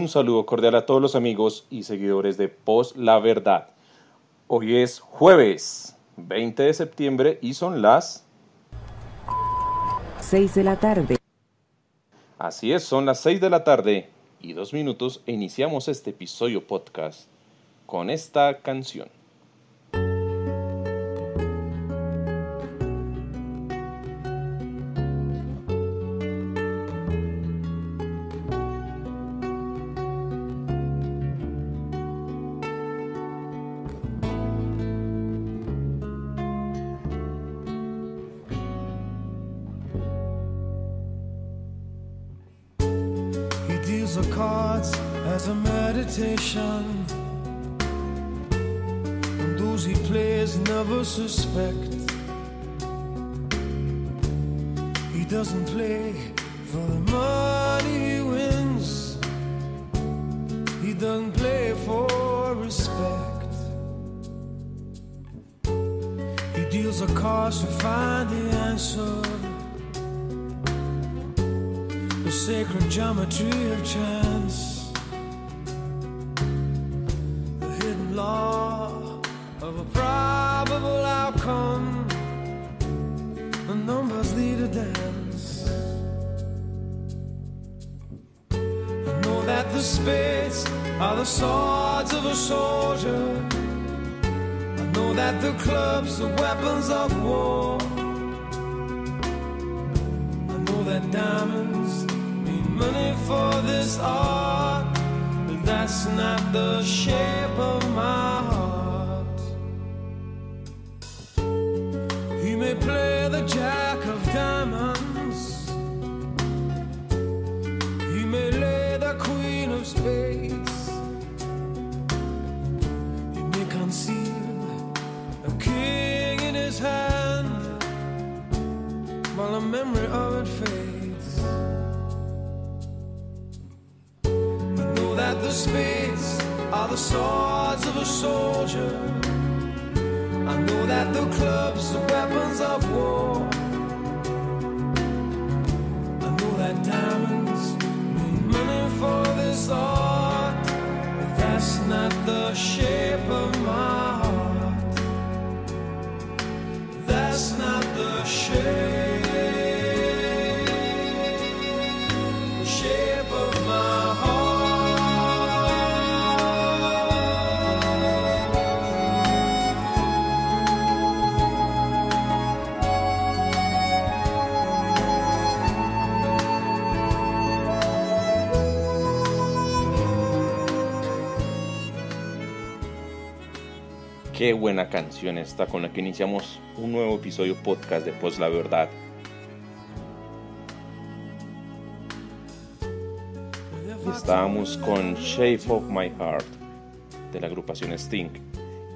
Un saludo cordial a todos los amigos y seguidores de Post La Verdad. Hoy es jueves 20 de septiembre y son las 6 de la tarde. Así es, son las 6 de la tarde y dos minutos iniciamos este episodio podcast con esta canción. that's not the shape of my heart. That's not the shape. Qué buena canción esta con la que iniciamos un nuevo episodio podcast de Post pues la Verdad. estábamos con Shape of My Heart de la agrupación Sting.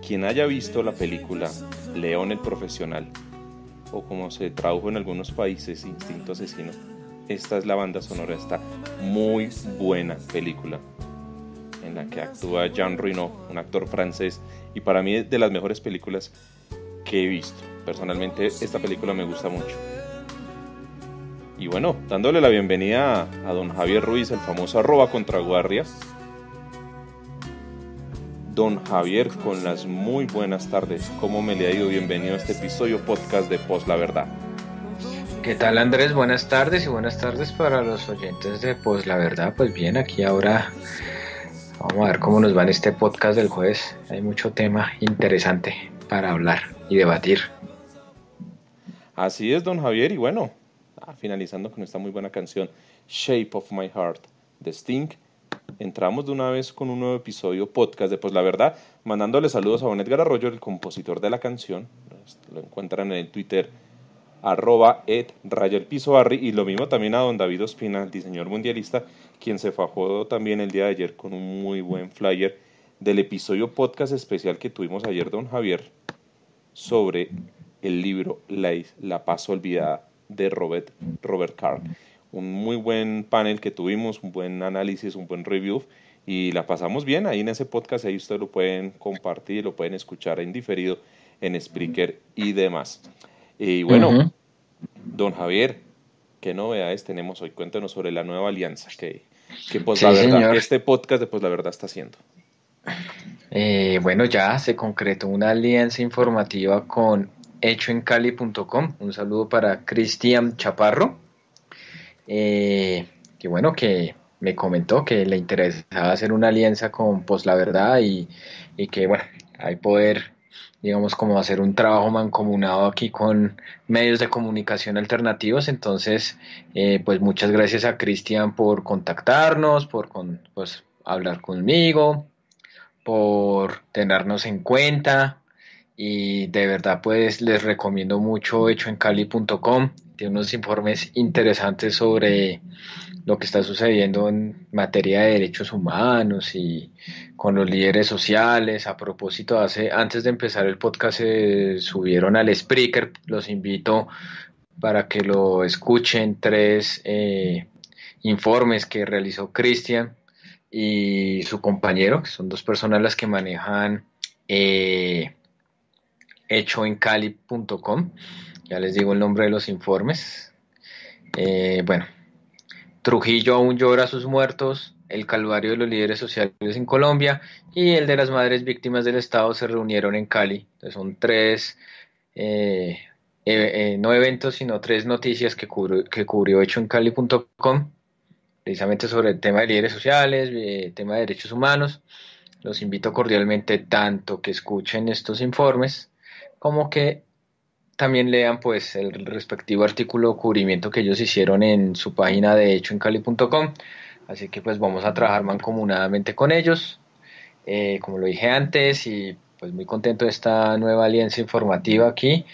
Quien haya visto la película León el Profesional, o como se tradujo en algunos países, Instinto Asesino, esta es la banda sonora de esta muy buena película en la que actúa Jean Reno, un actor francés y para mí es de las mejores películas que he visto. Personalmente esta película me gusta mucho. Y bueno, dándole la bienvenida a, don Javier Ruiz, el famoso arroba contraguardia. Don Javier, con las muy buenas tardes. ¿Cómo me le ha ido? Bienvenido a este episodio podcast de Post La Verdad. ¿Qué tal Andrés? Buenas tardes y buenas tardes para los oyentes de Pos La Verdad. Pues bien, aquí ahora Vamos a ver cómo nos va en este podcast del jueves. Hay mucho tema interesante para hablar y debatir. Así es, don Javier. Y bueno, ah, finalizando con esta muy buena canción, Shape of My Heart, de Sting. Entramos de una vez con un nuevo episodio podcast de Pues la Verdad, mandándole saludos a Don Edgar Arroyo, el compositor de la canción. Lo encuentran en el Twitter, arroba Ed Piso Barry. Y lo mismo también a Don David Ospina, el diseñador mundialista, quien se fajó también el día de ayer con un muy buen flyer del episodio podcast especial que tuvimos ayer, don Javier, sobre el libro La, La Paz Olvidada de Robert, Robert Carr. Un muy buen panel que tuvimos, un buen análisis, un buen review y la pasamos bien ahí en ese podcast. Ahí ustedes lo pueden compartir, lo pueden escuchar en diferido en Spreaker y demás. Y bueno, don Javier, qué novedades tenemos hoy? Cuéntanos sobre la nueva alianza que, que pues, este podcast de Pues la Verdad está haciendo. Eh, bueno, ya se concretó una alianza informativa con hechoencali.com. Un saludo para Cristian Chaparro. Eh, que bueno, que me comentó que le interesaba hacer una alianza con Pues la Verdad y, y que bueno, hay poder digamos, como hacer un trabajo mancomunado aquí con medios de comunicación alternativos. Entonces, eh, pues muchas gracias a Cristian por contactarnos, por pues, hablar conmigo, por tenernos en cuenta. Y de verdad, pues les recomiendo mucho hechoencali.com de unos informes interesantes sobre lo que está sucediendo en materia de derechos humanos y con los líderes sociales. A propósito, hace, antes de empezar el podcast se subieron al Spreaker, los invito para que lo escuchen, tres eh, informes que realizó Cristian y su compañero, que son dos personas las que manejan eh, hechoencali.com ya les digo el nombre de los informes. Eh, bueno, Trujillo aún llora a sus muertos, el calvario de los líderes sociales en Colombia y el de las madres víctimas del Estado se reunieron en Cali. son tres, eh, e, eh, no eventos, sino tres noticias que cubrió, que cubrió hecho en cali.com, precisamente sobre el tema de líderes sociales, tema de derechos humanos. Los invito cordialmente tanto que escuchen estos informes como que también lean pues el respectivo artículo cubrimiento que ellos hicieron en su página de hecho en cali.com. Así que pues vamos a trabajar mancomunadamente con ellos, eh, como lo dije antes, y pues muy contento de esta nueva alianza informativa aquí.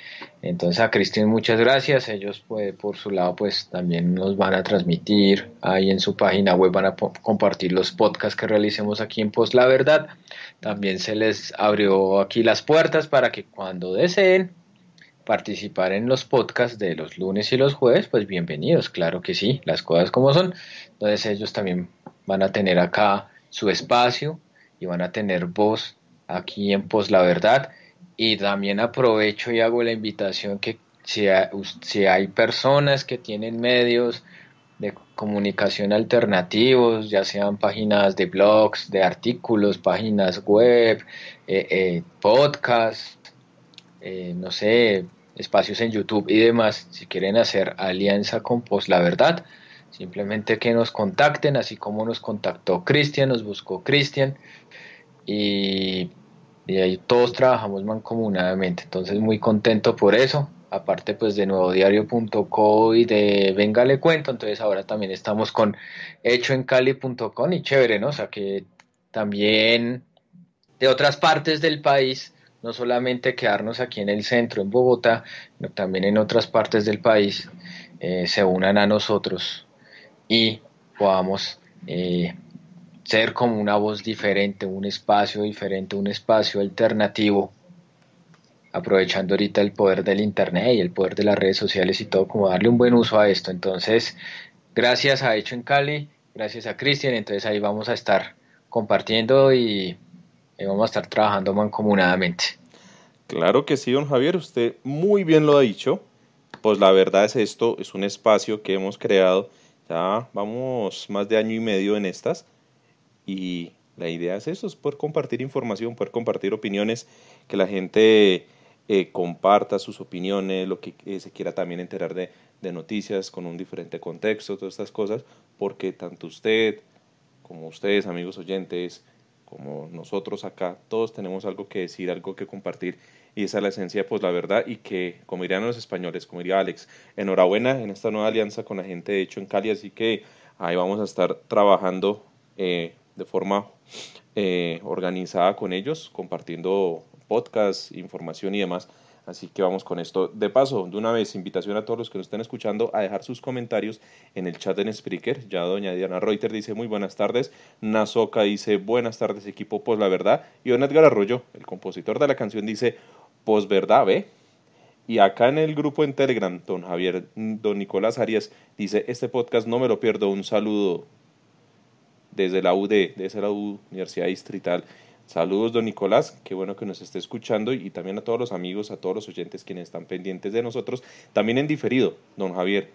Entonces a Cristian muchas gracias, ellos pues, por su lado pues también nos van a transmitir, ahí en su página web van a compartir los podcasts que realicemos aquí en Post La Verdad. También se les abrió aquí las puertas para que cuando deseen participar en los podcasts de los lunes y los jueves, pues bienvenidos, claro que sí, las cosas como son. Entonces ellos también van a tener acá su espacio y van a tener voz aquí en Pos la Verdad. Y también aprovecho y hago la invitación que si hay personas que tienen medios de comunicación alternativos, ya sean páginas de blogs, de artículos, páginas web, podcast, eh, eh, podcasts, eh, no sé, espacios en YouTube y demás, si quieren hacer alianza con post la Verdad, simplemente que nos contacten, así como nos contactó Cristian, nos buscó Cristian y, y, ahí todos trabajamos mancomunadamente, entonces muy contento por eso. Aparte pues de nuevo Diario.co y de Venga cuento, entonces ahora también estamos con hechoencali.com y chévere, ¿no? O sea que también de otras partes del país no solamente quedarnos aquí en el centro, en Bogotá, sino también en otras partes del país, eh, se unan a nosotros y podamos eh, ser como una voz diferente, un espacio diferente, un espacio alternativo, aprovechando ahorita el poder del Internet y el poder de las redes sociales y todo, como darle un buen uso a esto. Entonces, gracias a Hecho en Cali, gracias a Cristian, entonces ahí vamos a estar compartiendo y y vamos a estar trabajando mancomunadamente. Claro que sí, don Javier, usted muy bien lo ha dicho. Pues la verdad es esto, es un espacio que hemos creado, ya vamos más de año y medio en estas, y la idea es eso, es poder compartir información, poder compartir opiniones, que la gente eh, comparta sus opiniones, lo que eh, se quiera también enterar de, de, noticias con un diferente contexto, todas estas cosas, porque tanto usted como ustedes, amigos oyentes, como nosotros acá, todos tenemos algo que decir, algo que compartir y esa es la esencia, pues la verdad y que, como dirían los españoles, como diría Alex, enhorabuena en esta nueva alianza con la gente de hecho en Cali, así que ahí vamos a estar trabajando eh, de forma eh, organizada con ellos, compartiendo podcasts, información y demás Así que vamos con esto. De paso, de una vez, invitación a todos los que nos estén escuchando a dejar sus comentarios en el chat en Spreaker. Ya doña Diana Reuter dice muy buenas tardes. Nazoka dice buenas tardes equipo, pues la verdad. Y don Edgar Arroyo, el compositor de la canción, dice pues verdad, ve. Y acá en el grupo en Telegram, don Javier, mm, don Nicolás Arias dice, este podcast no me lo pierdo, un saludo desde la UD, desde la U, Universidad Distrital. Saludos, don Nicolás, qué bueno que nos esté escuchando y también a todos los amigos, a todos los oyentes quienes están pendientes de nosotros, también en diferido, don Javier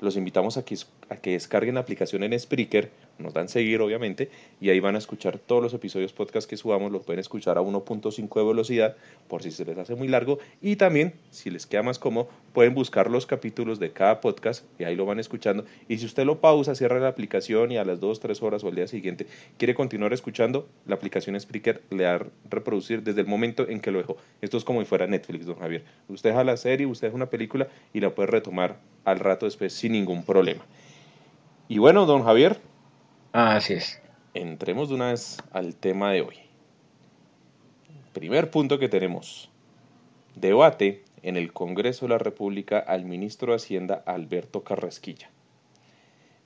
los invitamos a que, a que descarguen la aplicación en Spreaker, nos dan seguir obviamente, y ahí van a escuchar todos los episodios podcast que subamos, los pueden escuchar a 1.5 de velocidad por si se les hace muy largo, y también, si les queda más cómodo, pueden buscar los capítulos de cada podcast y ahí lo van escuchando, y si usted lo pausa, cierra la aplicación y a las 2, 3 horas o al día siguiente quiere continuar escuchando, la aplicación Spreaker le va a reproducir desde el momento en que lo dejó. Esto es como si fuera Netflix, don Javier. Usted deja la serie, usted deja una película y la puede retomar al rato después sin ningún problema. Y bueno, don Javier. Ah, así es. Entremos de una vez al tema de hoy. Primer punto que tenemos. Debate en el Congreso de la República al ministro de Hacienda Alberto Carrasquilla.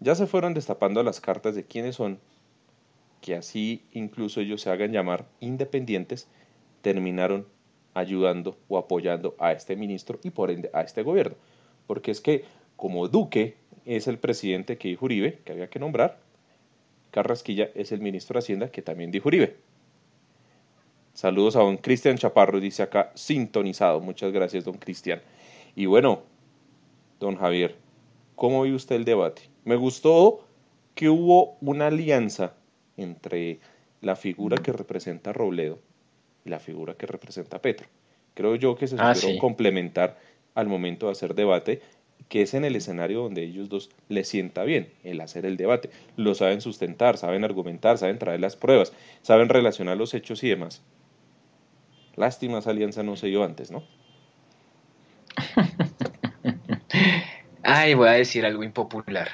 Ya se fueron destapando las cartas de quienes son, que así incluso ellos se hagan llamar independientes, terminaron ayudando o apoyando a este ministro y por ende a este gobierno porque es que como Duque es el presidente que dijo Uribe, que había que nombrar, Carrasquilla es el ministro de Hacienda que también dijo Uribe. Saludos a don Cristian Chaparro, dice acá, sintonizado. Muchas gracias, don Cristian. Y bueno, don Javier, ¿cómo vio usted el debate? Me gustó que hubo una alianza entre la figura que representa Robledo y la figura que representa Petro. Creo yo que se ah, supieron complementar al momento de hacer debate, que es en el escenario donde ellos dos le sienta bien el hacer el debate. Lo saben sustentar, saben argumentar, saben traer las pruebas, saben relacionar los hechos y demás. Lástima esa alianza no se dio antes, ¿no? Ay, voy a decir algo impopular.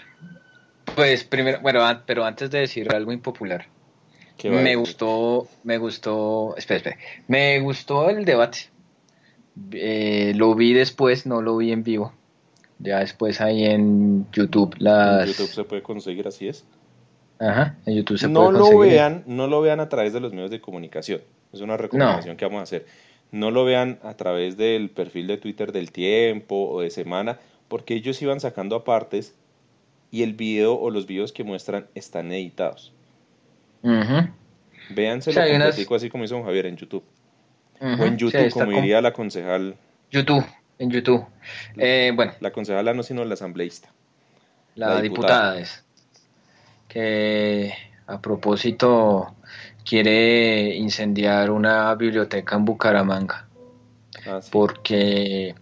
Pues primero, bueno, pero antes de decir algo impopular, me gustó, me gustó, me gustó el debate, eh, lo vi después, no lo vi en vivo. Ya después ahí en YouTube En YouTube se puede conseguir, así es. Ajá, en YouTube se no Lo vean, no lo vean a través de los medios de comunicación. Es una recomendación que vamos a hacer. No lo vean a través del perfil de Twitter del tiempo o de semana, porque ellos iban sacando apartes y el video o los videos que muestran están editados. vean Véanselo así como hizo Javier en YouTube en YouTube, como diría la concejal. YouTube, en YouTube. Eh, bueno. La concejala ah, no, sino la asambleísta. La, diputada. es. Que a propósito quiere incendiar una biblioteca en Bucaramanga. Ah, Porque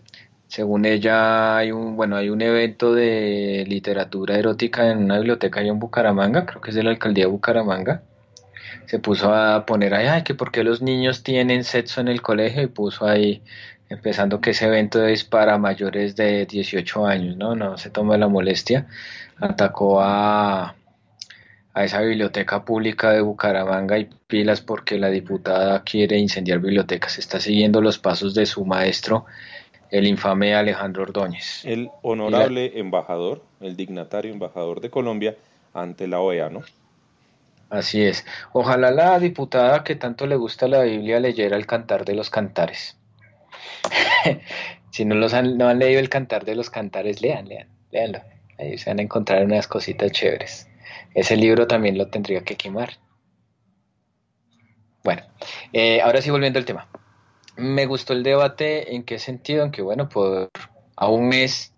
según ella hay un bueno hay un evento de literatura erótica en una biblioteca allá en Bucaramanga, creo que es de la alcaldía de Bucaramanga se puso a poner ahí, ay, que por qué los niños tienen sexo en el colegio y puso ahí, empezando que ese evento es para mayores de 18 años, ¿no? No se toma la molestia. Atacó a, a esa biblioteca pública de Bucaramanga y pilas porque la diputada quiere incendiar bibliotecas. Está siguiendo los pasos de su maestro, el infame Alejandro Ordóñez. El honorable embajador, el dignatario embajador de Colombia ante la OEA, ¿no? Así es. Ojalá la diputada que tanto le gusta la Biblia leyera el Cantar de los Cantares. si no, los han, leído el Cantar de los Cantares, lean, lean, leanlo. Ahí se van a encontrar unas cositas chéveres. Ese libro también lo tendría que quemar. Bueno, eh, ahora sí volviendo al tema. Me gustó el debate en qué sentido, en que bueno, por a un mes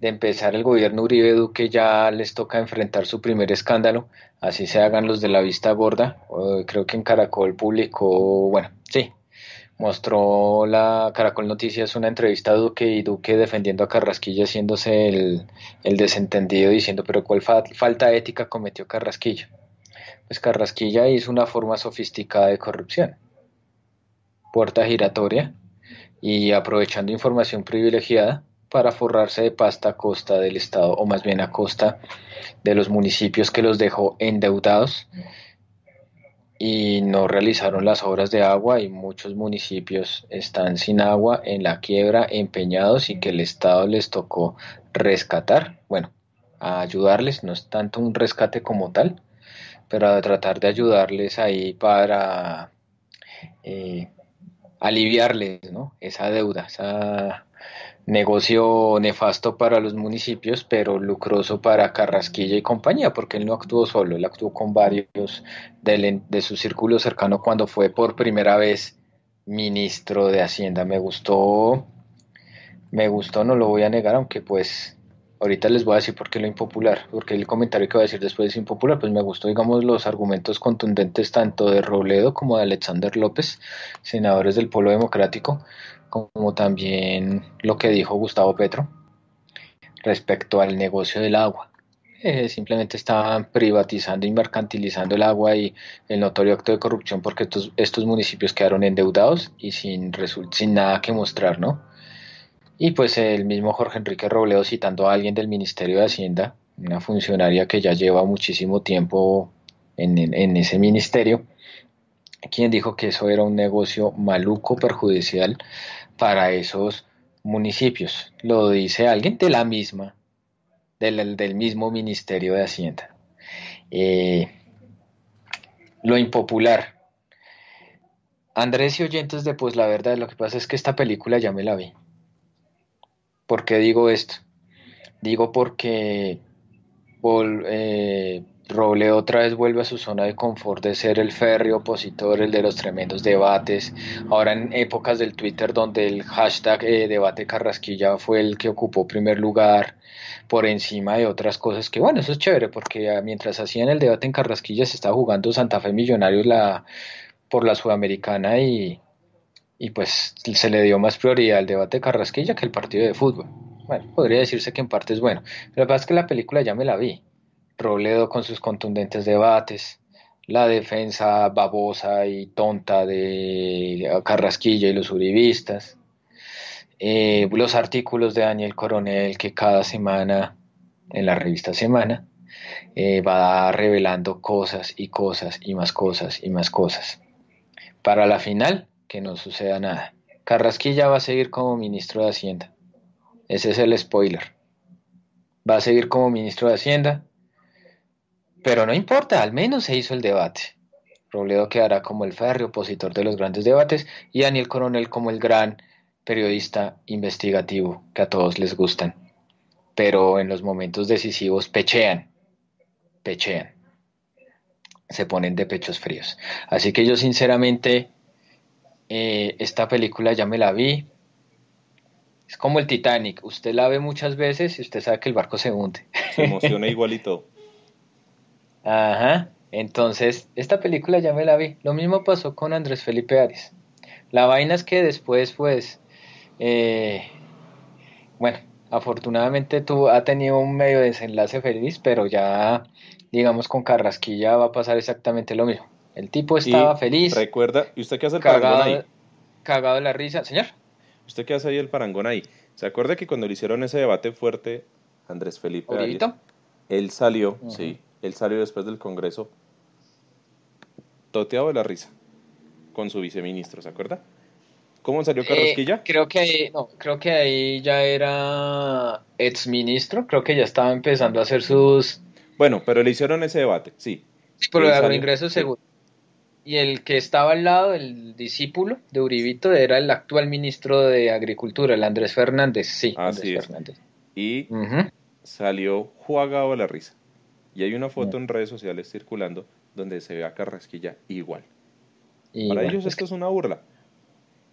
de empezar el gobierno Uribe Duque ya les toca enfrentar su primer escándalo, así se hagan los de la vista gorda. creo que en Caracol publicó, bueno, sí, mostró la Caracol Noticias una entrevista a Duque y Duque defendiendo a Carrasquilla haciéndose el, desentendido diciendo, pero ¿cuál falta ética cometió Carrasquilla? Pues Carrasquilla hizo una forma sofisticada de corrupción. Puerta giratoria y aprovechando información privilegiada para forrarse de pasta a costa del Estado, o más bien a costa de los municipios que los dejó endeudados y no realizaron las obras de agua y muchos municipios están sin agua, en la quiebra, empeñados y que el Estado les tocó rescatar, bueno, ayudarles, no es tanto un rescate como tal, pero a tratar de ayudarles ahí para eh, aliviarles ¿no? esa deuda, esa negocio nefasto para los municipios, pero lucroso para Carrasquilla y compañía, porque él no actuó solo, él actuó con varios de, su círculo cercano cuando fue por primera vez ministro de Hacienda. Me gustó, me gustó, no lo voy a negar, aunque pues ahorita les voy a decir por qué lo impopular, porque el comentario que voy a decir después es impopular, pues me gustó, digamos, los argumentos contundentes tanto de Robledo como de Alexander López, senadores del Polo Democrático, como también lo que dijo Gustavo Petro respecto al negocio del agua. Eh, simplemente estaban privatizando y mercantilizando el agua y el notorio acto de corrupción porque estos, municipios quedaron endeudados y sin, sin nada que mostrar, ¿no? Y pues el mismo Jorge Enrique Robledo citando a alguien del Ministerio de Hacienda, una funcionaria que ya lleva muchísimo tiempo en ese ministerio, quien dijo que eso era un negocio maluco, perjudicial para esos municipios. Lo dice alguien de la misma, del, mismo Ministerio de Hacienda. Eh, lo impopular. Andrés y oyentes de Pues la Verdad, lo que pasa es que esta película ya me la vi. ¿Por qué digo esto? Digo porque... Por, Roble otra vez vuelve a su zona de confort de ser el férreo opositor, el de los tremendos debates. Ahora en épocas del Twitter donde el hashtag eh, debate Carrasquilla fue el que ocupó primer lugar por encima de otras cosas que bueno, eso es chévere porque ah, mientras hacían el debate en Carrasquilla se estaba jugando Santa Fe Millonarios la, por la Sudamericana y, y pues se le dio más prioridad al debate Carrasquilla que el partido de fútbol. Bueno, podría decirse que en parte es bueno. Pero la verdad es que la película ya me la vi. Robledo con sus contundentes debates, la defensa babosa y tonta de Carrasquilla y los uribistas, eh, los artículos de Daniel Coronel que cada semana en la revista Semana eh, va revelando cosas y cosas y más cosas y más cosas. Para la final, que no suceda nada. Carrasquilla va a seguir como ministro de Hacienda. Ese es el spoiler. Va a seguir como ministro de Hacienda, pero no importa, al menos se hizo el debate. Robledo quedará como el férreo opositor de los grandes debates y Daniel Coronel como el gran periodista investigativo que a todos les gustan. Pero en los momentos decisivos pechean, pechean, se ponen de pechos fríos. Así que yo sinceramente eh, esta película ya me la vi. Es como el Titanic, usted la ve muchas veces y usted sabe que el barco se hunde. Se emociona igualito. Ajá. Entonces, esta película ya me la vi. Lo mismo pasó con Andrés Felipe Arias, La vaina es que después, pues, eh, bueno, afortunadamente tú ha tenido un medio desenlace feliz, pero ya, digamos, con Carrasquilla va a pasar exactamente lo mismo. El tipo estaba feliz. Recuerda, ¿y usted qué hace el cagado, parangón ahí? Cagado de la risa, señor. ¿Usted qué hace ahí el parangón ahí? ¿Se acuerda que cuando le hicieron ese debate fuerte, Andrés Felipe? Arias, él salió, sí, él salió después del Congreso toteado de la risa con su viceministro, ¿se acuerda? ¿Cómo salió eh, Carrasquilla? creo que ahí, creo que ahí ya era exministro, creo que ya estaba empezando a hacer sus. Bueno, pero le hicieron ese debate, sí. Sí, pero ingreso un ingreso seguro. Y el que estaba al lado, el discípulo de Uribito, era el actual ministro de Agricultura, el Andrés Fernández, sí. Andrés Fernández. Y salió jugado de la risa. Y hay una foto en redes sociales circulando donde se ve a Carrasquilla igual. para ellos esto es una burla.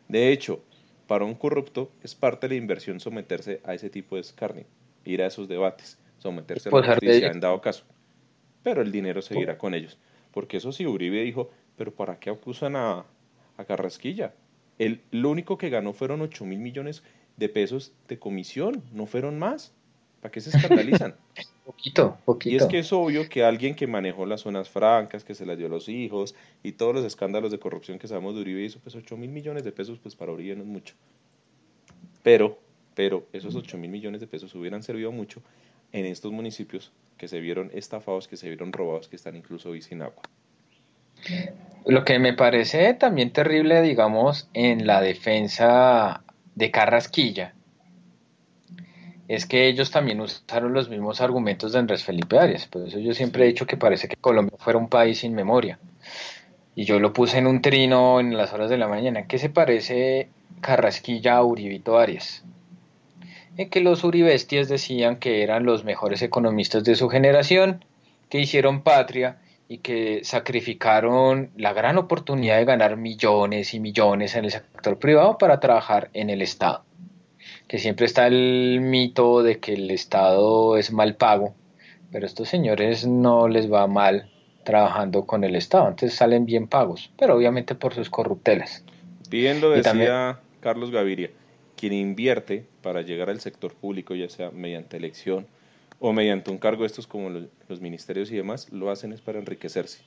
De hecho, para un corrupto es parte de la inversión someterse a ese tipo de escarnio, ir a esos debates, someterse a la pues, justicia en dado caso. Pero el dinero seguirá oh. con ellos. Porque eso sí, Uribe dijo, pero ¿para qué acusan a, a Carrasquilla? El, lo único que ganó fueron 8 mil millones de pesos de comisión, no fueron más. ¿Para qué se escandalizan? Poquito, poquito. Y es que es obvio que alguien que manejó las zonas francas, que se las dio a los hijos y todos los escándalos de corrupción que sabemos de Uribe hizo, pues 8 mil millones de pesos, pues para Uribe no es mucho. Pero, pero esos 8 mil millones de pesos hubieran servido mucho en estos municipios que se vieron estafados, que se vieron robados, que están incluso hoy sin agua. Lo que me parece también terrible, digamos, en la defensa de Carrasquilla, es que ellos también usaron los mismos argumentos de Andrés Felipe Arias. Por eso yo siempre he dicho que parece que Colombia fuera un país sin memoria. Y yo lo puse en un trino en las horas de la mañana. ¿Qué se parece Carrasquilla a Uribito Arias? En que los uribestias decían que eran los mejores economistas de su generación, que hicieron patria y que sacrificaron la gran oportunidad de ganar millones y millones en el sector privado para trabajar en el Estado que siempre está el mito de que el Estado es mal pago, pero estos señores no les va mal trabajando con el Estado, antes salen bien pagos, pero obviamente por sus corruptelas. Bien lo decía Carlos Gaviria, quien invierte para llegar al sector público, ya sea mediante elección o mediante un cargo estos como los ministerios y demás, lo hacen es para enriquecerse.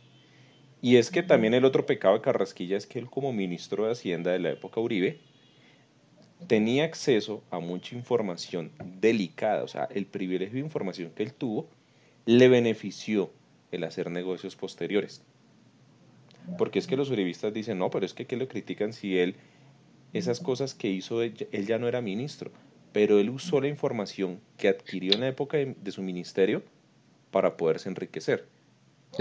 Y es que también el otro pecado de Carrasquilla es que él como ministro de Hacienda de la época Uribe, tenía acceso a mucha información delicada, o sea, el privilegio de información que él tuvo le benefició el hacer negocios posteriores. Porque es que los uribistas dicen, no, pero es que ¿qué lo critican si él, esas cosas que hizo, él ya no era ministro, pero él usó la información que adquirió en la época de, su ministerio para poderse enriquecer.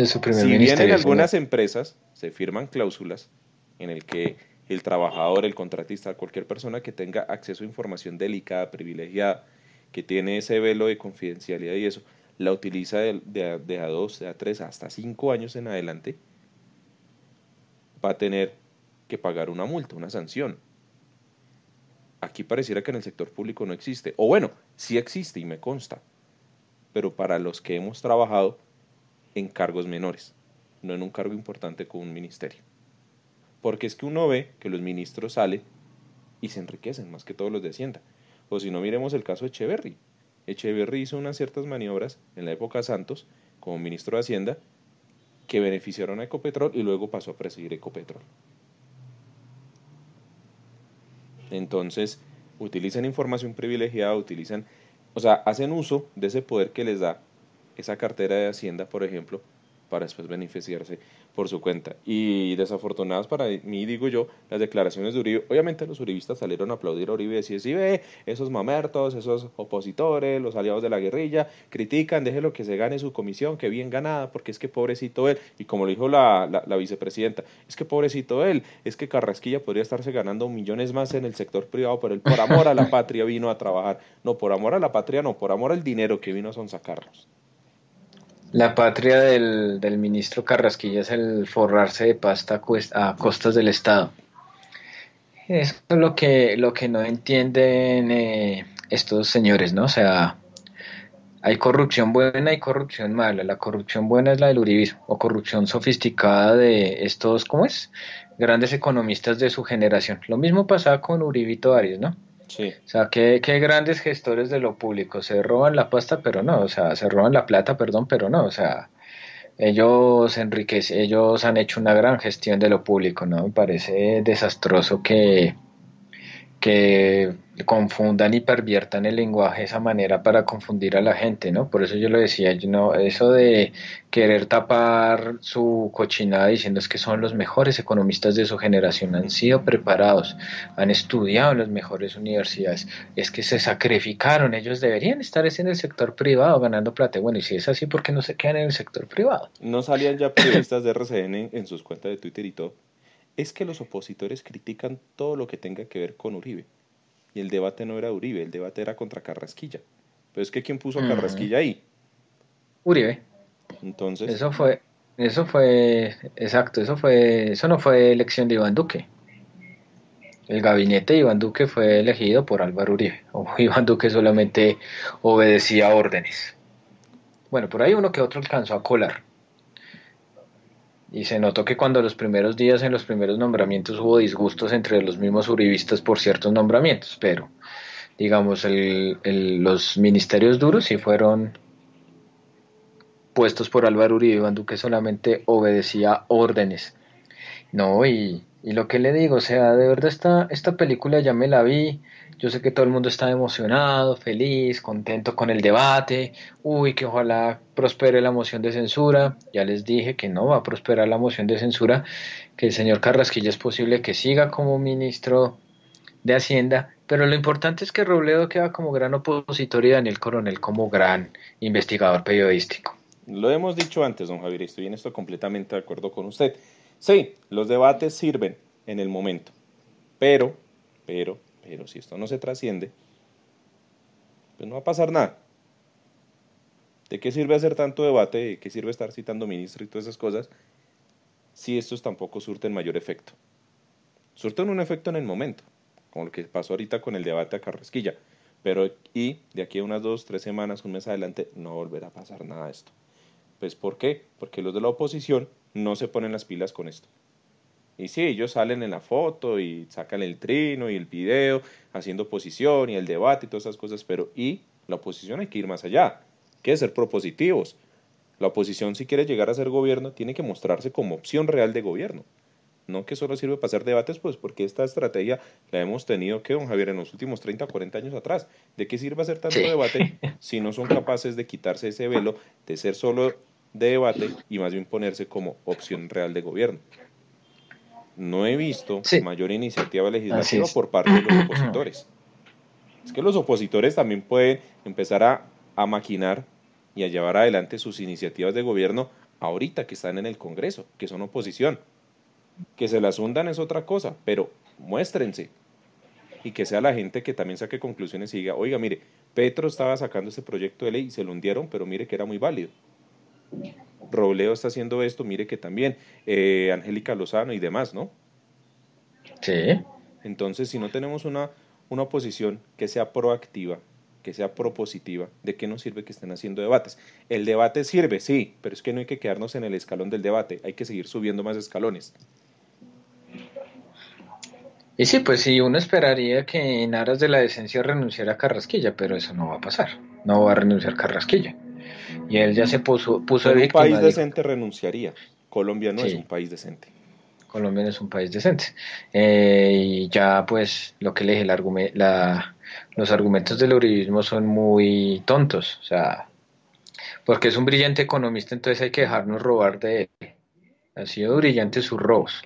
Su primer si bien en algunas empresas se firman cláusulas en el que el trabajador, el contratista, cualquier persona que tenga acceso a información delicada, privilegiada, que tiene ese velo de confidencialidad y eso, la utiliza de, a dos, de a tres, hasta cinco años en adelante, va a tener que pagar una multa, una sanción. Aquí pareciera que en el sector público no existe, o bueno, sí existe y me consta, pero para los que hemos trabajado en cargos menores, no en un cargo importante con un ministerio. Porque es que uno ve que los ministros salen y se enriquecen, más que todos los de Hacienda. O si no, miremos el caso de Echeverry. Echeverry hizo unas ciertas maniobras en la época Santos como ministro de Hacienda que beneficiaron a Ecopetrol y luego pasó a presidir Ecopetrol. Entonces, utilizan información privilegiada, utilizan, o sea, hacen uso de ese poder que les da esa cartera de Hacienda, por ejemplo, para después beneficiarse por su cuenta. Y desafortunadas para mí, digo yo, las declaraciones de Uribe. Obviamente los uribistas salieron a aplaudir a Uribe y decir, ve, esos mamertos, esos opositores, los aliados de la guerrilla, critican, lo que se gane su comisión, que bien ganada, porque es que pobrecito él, y como lo dijo la, la, vicepresidenta, es que pobrecito él, es que Carrasquilla podría estarse ganando millones más en el sector privado, pero él por amor a la patria vino a trabajar. No, por amor a la patria no, por amor al dinero que vino a sonsacarlos. La patria del, ministro Carrasquilla es el forrarse de pasta a costas del Estado. Eso es lo que, lo que no entienden eh, estos señores, ¿no? O sea, hay corrupción buena y corrupción mala. La corrupción buena es la del uribismo, o corrupción sofisticada de estos, ¿cómo es? Grandes economistas de su generación. Lo mismo pasaba con Uribito Arias, ¿no? O sea, qué, qué, grandes gestores de lo público. Se roban la pasta, pero no. O sea, se roban la plata, perdón, pero no. O sea, ellos enriquecen, ellos han hecho una gran gestión de lo público, ¿no? Me parece desastroso que, que confundan y perviertan el lenguaje de esa manera para confundir a la gente, ¿no? Por eso yo lo decía, no, eso de querer tapar su cochinada diciendo es que son los mejores economistas de su generación, han sido preparados, han estudiado en las mejores universidades, es que se sacrificaron, ellos deberían estar en el sector privado ganando plata. Bueno, y si es así, ¿por qué no se quedan en el sector privado? No salían ya periodistas de RCN en sus cuentas de Twitter y todo es que los opositores critican todo lo que tenga que ver con Uribe. Y el debate no era Uribe, el debate era contra Carrasquilla. Pero es que ¿quién puso a Carrasquilla ahí? Uribe. Entonces. Eso fue, eso fue, exacto, eso fue, eso no fue elección de Iván Duque. El gabinete de Iván Duque fue elegido por Álvaro Uribe. O Iván Duque solamente obedecía órdenes. Bueno, por ahí uno que otro alcanzó a colar. Y se notó que cuando los primeros días en los primeros nombramientos hubo disgustos entre los mismos uribistas por ciertos nombramientos, pero digamos, los ministerios duros sí fueron puestos por Álvaro Uribe Iván Duque solamente obedecía órdenes. No, y y lo que le digo, o sea, de verdad esta, esta película ya me la vi, yo sé que todo el mundo está emocionado, feliz, contento con el debate, uy, que ojalá prospere la moción de censura, ya les dije que no va a prosperar la moción de censura, que el señor Carrasquilla es posible que siga como ministro de Hacienda, pero lo importante es que Robledo queda como gran opositor y Daniel Coronel como gran investigador periodístico. Lo hemos dicho antes, don Javier, estoy en esto completamente de acuerdo con usted. Sí, los debates sirven en el momento, pero, pero, pero si esto no se trasciende, pues no va a pasar nada. ¿De qué sirve hacer tanto debate? ¿De qué sirve estar citando ministros y todas esas cosas? Si estos tampoco surten mayor efecto. Surten un efecto en el momento, como lo que pasó ahorita con el debate a Carrasquilla. Pero y de aquí a unas dos, tres semanas, un mes adelante, no volverá a pasar nada esto. Pues ¿por qué? Porque los de la oposición no se ponen las pilas con esto. Y sí, ellos salen en la foto y sacan el trino y el video, haciendo posición y el debate y todas esas cosas, pero y la oposición hay que ir más allá, que ser propositivos. La oposición si quiere llegar a ser gobierno tiene que mostrarse como opción real de gobierno, no que solo sirve para hacer debates, pues porque esta estrategia la hemos tenido que, don Javier, en los últimos 30, 40 años atrás. ¿De qué sirve hacer tanto debate si no son capaces de quitarse ese velo de ser solo de debate y más bien ponerse como opción real de gobierno. No he visto mayor iniciativa legislativa por parte de los opositores. Es que los opositores también pueden empezar a, a maquinar y a llevar adelante sus iniciativas de gobierno ahorita que están en el Congreso, que son oposición. Que se las hundan es otra cosa, pero muéstrense. Y que sea la gente que también saque conclusiones y diga, oiga, mire, Petro estaba sacando ese proyecto de ley y se lo hundieron, pero mire que era muy válido. Robleo está haciendo esto, mire que también, eh, Angélica Lozano y demás, ¿no? Sí. Entonces, si no tenemos una, una oposición que sea proactiva, que sea propositiva, ¿de qué nos sirve que estén haciendo debates? El debate sirve, sí, pero es que no hay que quedarnos en el escalón del debate, hay que seguir subiendo más escalones. Y sí, pues sí, uno esperaría que en aras de la decencia renunciara a Carrasquilla, pero eso no va a pasar, no va a renunciar Carrasquilla. Y él ya se puso, puso Un país decente renunciaría. Colombia no es un país decente. Colombia no es un país decente. Eh, y ya pues lo que le dije, los argumentos del uribismo son muy tontos. O sea, porque es un brillante economista, entonces hay que dejarnos robar de él. Ha sido brillante sus robos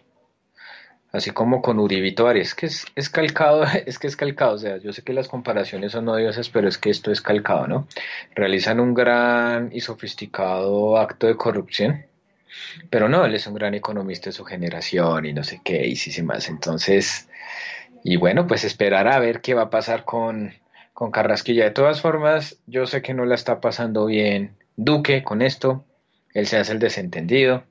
así como con Uribito Arias, que es, es, calcado, es que es calcado, o sea, yo sé que las comparaciones son odiosas, pero es que esto es calcado, ¿no? Realizan un gran y sofisticado acto de corrupción, pero no, él es un gran economista de su generación y no sé qué, y sí, sí más, entonces, y bueno, pues esperar a ver qué va a pasar con, con Carrasquilla. De todas formas, yo sé que no la está pasando bien Duque con esto, él se hace el desentendido,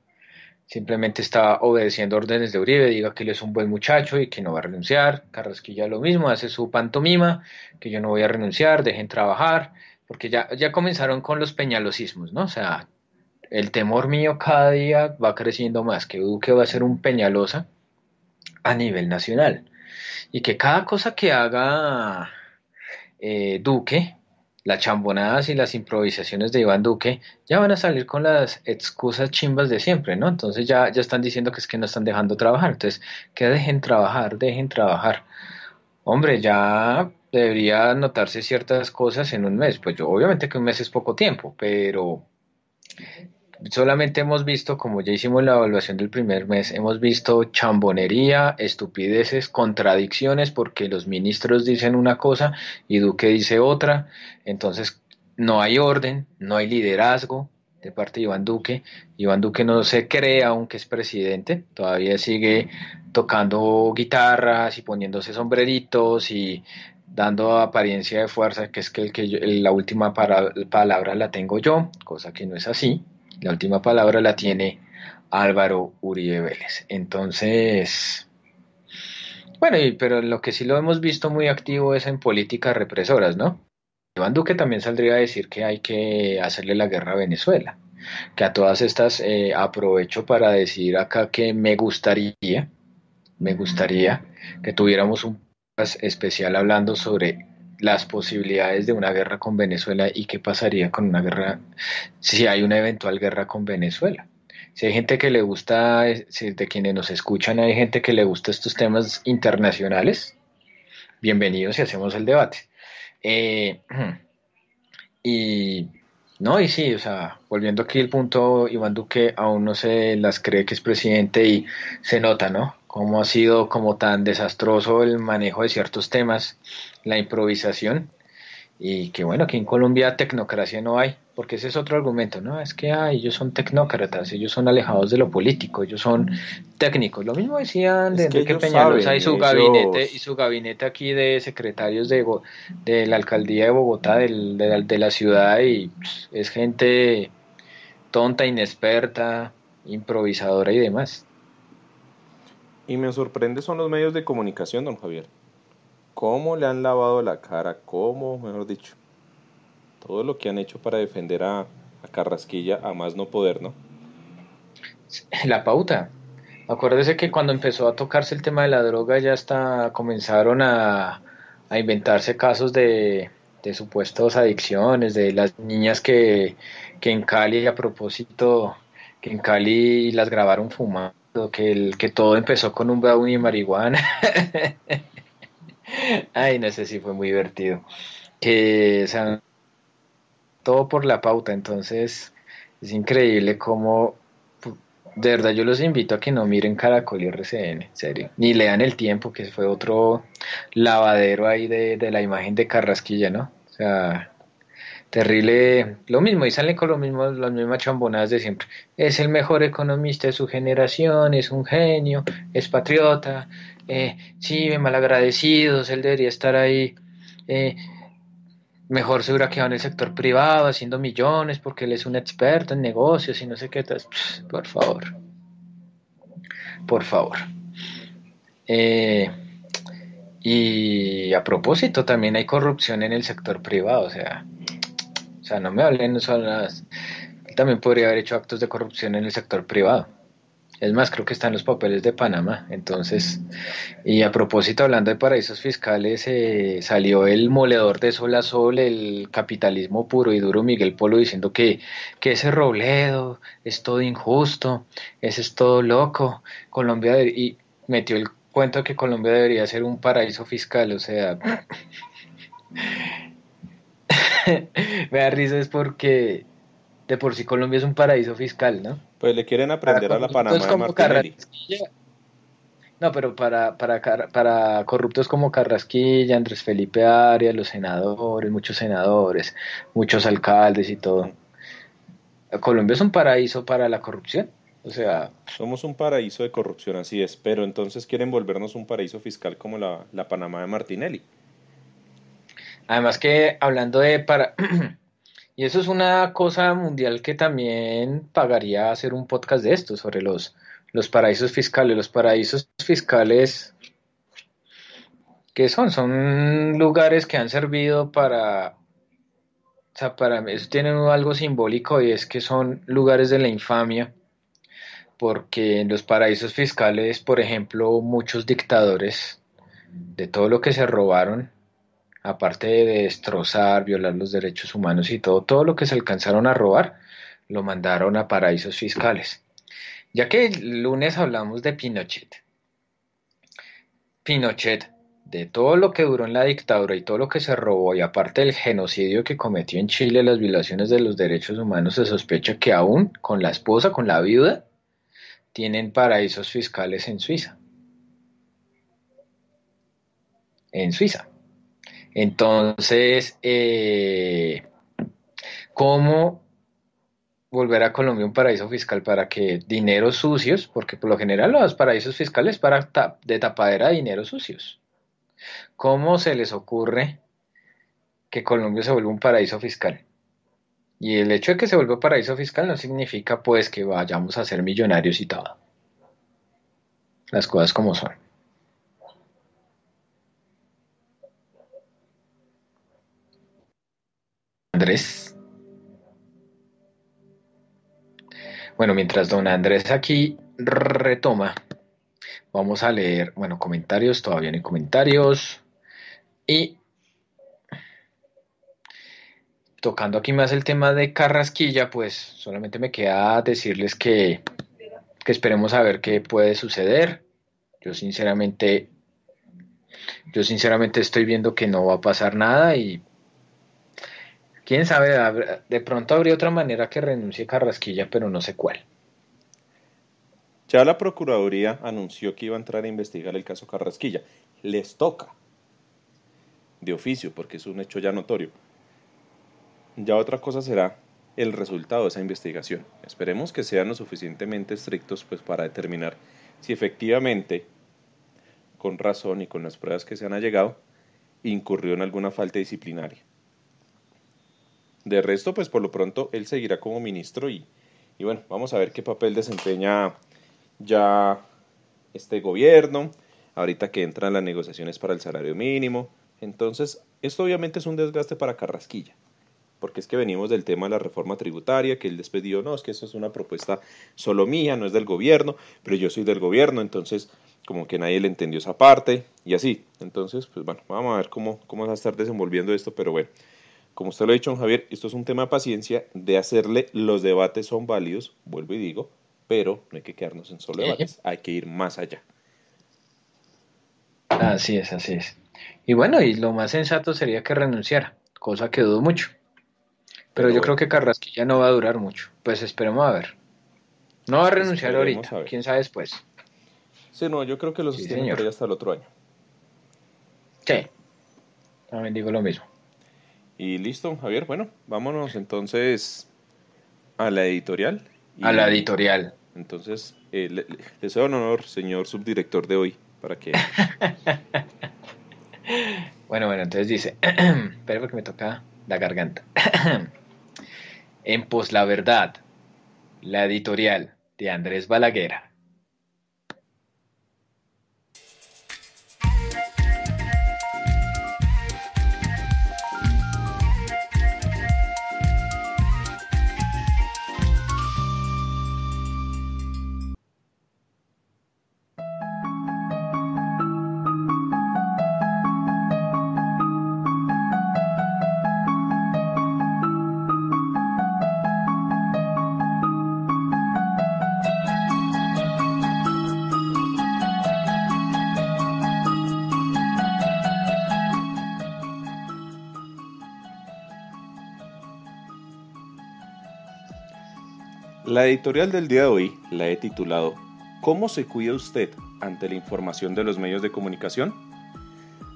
simplemente está obedeciendo órdenes de Uribe, diga que él es un buen muchacho y que no va a renunciar. Carrasquilla lo mismo, hace su pantomima, que yo no voy a renunciar, dejen trabajar, porque ya, ya comenzaron con los peñalosismos, ¿no? O sea, el temor mío cada día va creciendo más, que Duque va a ser un peñalosa a nivel nacional. Y que cada cosa que haga eh, Duque las chambonadas y las improvisaciones de Iván Duque ya van a salir con las excusas chimbas de siempre, ¿no? Entonces ya, ya están diciendo que es que no están dejando trabajar. Entonces, que dejen trabajar, dejen trabajar. Hombre, ya debería notarse ciertas cosas en un mes. Pues yo, obviamente que un mes es poco tiempo, pero solamente hemos visto, como ya hicimos la evaluación del primer mes, hemos visto chambonería, estupideces, contradicciones, porque los ministros dicen una cosa y Duque dice otra, entonces no hay orden, no hay liderazgo de parte de Iván Duque. Iván Duque no se cree aunque es presidente, todavía sigue tocando guitarras y poniéndose sombreritos y dando apariencia de fuerza, que es que, el que la última palabra la tengo yo, cosa que no es así. La última palabra la tiene Álvaro Uribe Vélez. Entonces, bueno, pero lo que sí lo hemos visto muy activo es en políticas represoras, ¿no? Iván Duque también saldría a decir que hay que hacerle la guerra a Venezuela, que a todas estas eh, aprovecho para decir acá que me gustaría, me gustaría que tuviéramos un especial hablando sobre las posibilidades de una guerra con Venezuela y qué pasaría con una guerra, si hay una eventual guerra con Venezuela. Si hay gente que le gusta, eh, si de quienes nos escuchan hay gente que le gusta estos temas internacionales, bienvenidos y hacemos el debate. Eh, y no, y sí, o sea, volviendo aquí el punto, Iván Duque aún no se las cree que es presidente y se nota, ¿no? Cómo ha sido como tan desastroso el manejo de ciertos temas la improvisación y que bueno, aquí en Colombia tecnocracia no hay, porque ese es otro argumento, ¿no? Es que ah, ellos son tecnócratas, ellos son alejados de lo político, ellos son técnicos. Lo mismo decían de Enrique Peñalosa y su gabinete, y su gabinete aquí de secretarios de, de la alcaldía de Bogotá, de, la, ciudad, y pues, es gente tonta, inexperta, improvisadora y demás. Y me sorprende son los medios de comunicación, don Javier cómo le han lavado la cara, cómo, mejor dicho, todo lo que han hecho para defender a, Carrasquilla a más no poder, ¿no? La pauta. Acuérdese que cuando empezó a tocarse el tema de la droga ya hasta comenzaron a, inventarse casos de, supuestos supuestas adicciones, de las niñas que, en Cali, a propósito, que en Cali las grabaron fumando, que, el, que todo empezó con un brownie y marihuana. Ay, no sé si fue muy divertido. Que, o sea, todo por la pauta, entonces es increíble cómo, de verdad, yo los invito a que no miren Caracol y RCN, en serio, ni lean el tiempo, que fue otro lavadero ahí de, de la imagen de Carrasquilla, ¿no? O sea, terrible, lo mismo, y salen con lo mismo, las mismas chambonadas de siempre. Es el mejor economista de su generación, es un genio, es patriota, eh, sí, malagradecidos, él debería estar ahí, eh, mejor seguro que va en el sector privado haciendo millones porque él es un experto en negocios y no sé qué tal. Por favor, por favor. Eh, y a propósito, también hay corrupción en el sector privado, o sea, o sea no me hablen, son las... Él también podría haber hecho actos de corrupción en el sector privado. Es más, creo que en los papeles de Panamá. Entonces, y a propósito, hablando de paraísos fiscales, eh, salió el moledor de sol a sol, el capitalismo puro y duro Miguel Polo diciendo que, que ese Robledo es todo injusto, ese es todo loco. Colombia, y metió el cuento que Colombia debería ser un paraíso fiscal, o sea. me da risa es porque de por sí Colombia es un paraíso fiscal, ¿no? Pues le quieren aprender a la Panamá de Martinelli. No, pero para, para, para corruptos como Carrasquilla, Andrés Felipe Arias, los senadores, muchos senadores, muchos alcaldes y todo. Colombia es un paraíso para la corrupción. O sea. Somos un paraíso de corrupción, así es. Pero entonces quieren volvernos un paraíso fiscal como la, la Panamá de Martinelli. Además que hablando de para Y eso es una cosa mundial que también pagaría hacer un podcast de esto, sobre los, los paraísos fiscales. Los paraísos fiscales, ¿qué son? Son lugares que han servido para... O sea, para eso tiene algo simbólico y es que son lugares de la infamia, porque en los paraísos fiscales, por ejemplo, muchos dictadores, de todo lo que se robaron, aparte de destrozar, violar los derechos humanos y todo, todo lo que se alcanzaron a robar, lo mandaron a paraísos fiscales. Ya que el lunes hablamos de Pinochet. Pinochet, de todo lo que duró en la dictadura y todo lo que se robó, y aparte del genocidio que cometió en Chile, las violaciones de los derechos humanos, se sospecha que aún con la esposa, con la viuda, tienen paraísos fiscales en Suiza. En Suiza. Entonces, eh, ¿cómo volver a Colombia un paraíso fiscal para que dinero sucios, porque por lo general los paraísos fiscales para de tapadera de dinero sucios. ¿Cómo se les ocurre que Colombia se vuelva un paraíso fiscal? Y el hecho de que se vuelva paraíso fiscal no significa pues que vayamos a ser millonarios y todo. Las cosas como son. Andrés. Bueno, mientras don Andrés aquí retoma, vamos a leer, bueno, comentarios, todavía no hay comentarios. Y tocando aquí más el tema de Carrasquilla, pues solamente me queda decirles que, que esperemos a ver qué puede suceder. Yo sinceramente, yo sinceramente estoy viendo que no va a pasar nada y Quién sabe, de pronto habría otra manera que renuncie Carrasquilla, pero no sé cuál. Ya la Procuraduría anunció que iba a entrar a investigar el caso Carrasquilla. Les toca. De oficio, porque es un hecho ya notorio. Ya otra cosa será el resultado de esa investigación. Esperemos que sean lo suficientemente estrictos pues, para determinar si efectivamente, con razón y con las pruebas que se han allegado, incurrió en alguna falta disciplinaria. De resto, pues por lo pronto él seguirá como ministro y, y bueno, vamos a ver qué papel desempeña ya este gobierno, ahorita que entran las negociaciones para el salario mínimo. Entonces, esto obviamente es un desgaste para Carrasquilla, porque es que venimos del tema de la reforma tributaria, que él despedió, no, es que eso es una propuesta solo mía, no es del gobierno, pero yo soy del gobierno, entonces como que nadie le entendió esa parte y así. Entonces, pues bueno, vamos a ver cómo, cómo va a estar desenvolviendo esto, pero bueno. Como usted lo ha dicho, don Javier, esto es un tema de paciencia, de hacerle, los debates son válidos, vuelvo y digo, pero no hay que quedarnos en solo debates, hay que ir más allá. Así es, así es. Y bueno, y lo más sensato sería que renunciara, cosa que dudo mucho. Pero, yo creo que Carrasquilla no va a durar mucho. Pues esperemos a ver. No va a renunciar ahorita, quién sabe después. Sí, no, yo creo que los sostienen hasta el otro año. Sí, también digo lo mismo. Y listo, Javier. Bueno, vámonos entonces a la editorial. a la editorial. Entonces, eh, le, deseo un honor, señor subdirector de hoy, para que... bueno, bueno, entonces dice, espera porque me toca la garganta. en pos la Verdad, la editorial de Andrés Balaguera. La editorial del día de hoy la he titulado ¿Cómo se cuida usted ante la información de los medios de comunicación?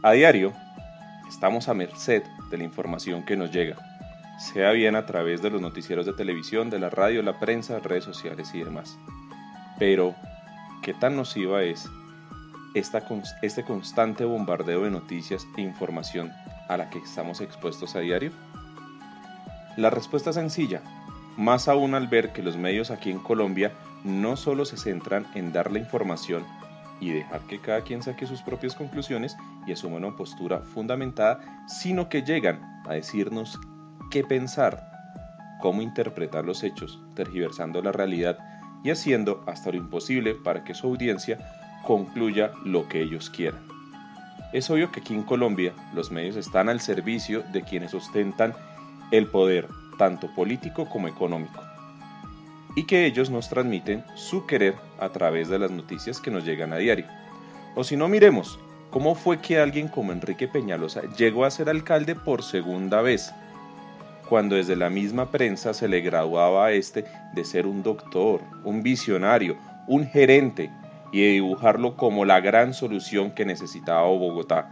A diario, estamos a merced de la información que nos llega, sea bien a través de los noticieros de televisión, de la radio, la prensa, redes sociales y demás. Pero, ¿qué tan nociva es este constante bombardeo de noticias e información a la que estamos expuestos a diario? La respuesta es sencilla, más aún al ver que los medios aquí en Colombia no solo se centran en dar la información y dejar que cada quien saque sus propias conclusiones y asuma una postura fundamentada, sino que llegan a decirnos qué pensar, cómo interpretar los hechos, tergiversando la realidad y haciendo hasta lo imposible para que su audiencia concluya lo que ellos quieran. Es obvio que aquí en Colombia los medios están al servicio de quienes ostentan el poder tanto político como económico, y que ellos nos transmiten su querer a través de las noticias que nos llegan a diario. O si no, miremos cómo fue que alguien como Enrique Peñalosa llegó a ser alcalde por segunda vez, cuando desde la misma prensa se le graduaba a este de ser un doctor, un visionario, un gerente y de dibujarlo como la gran solución que necesitaba Bogotá,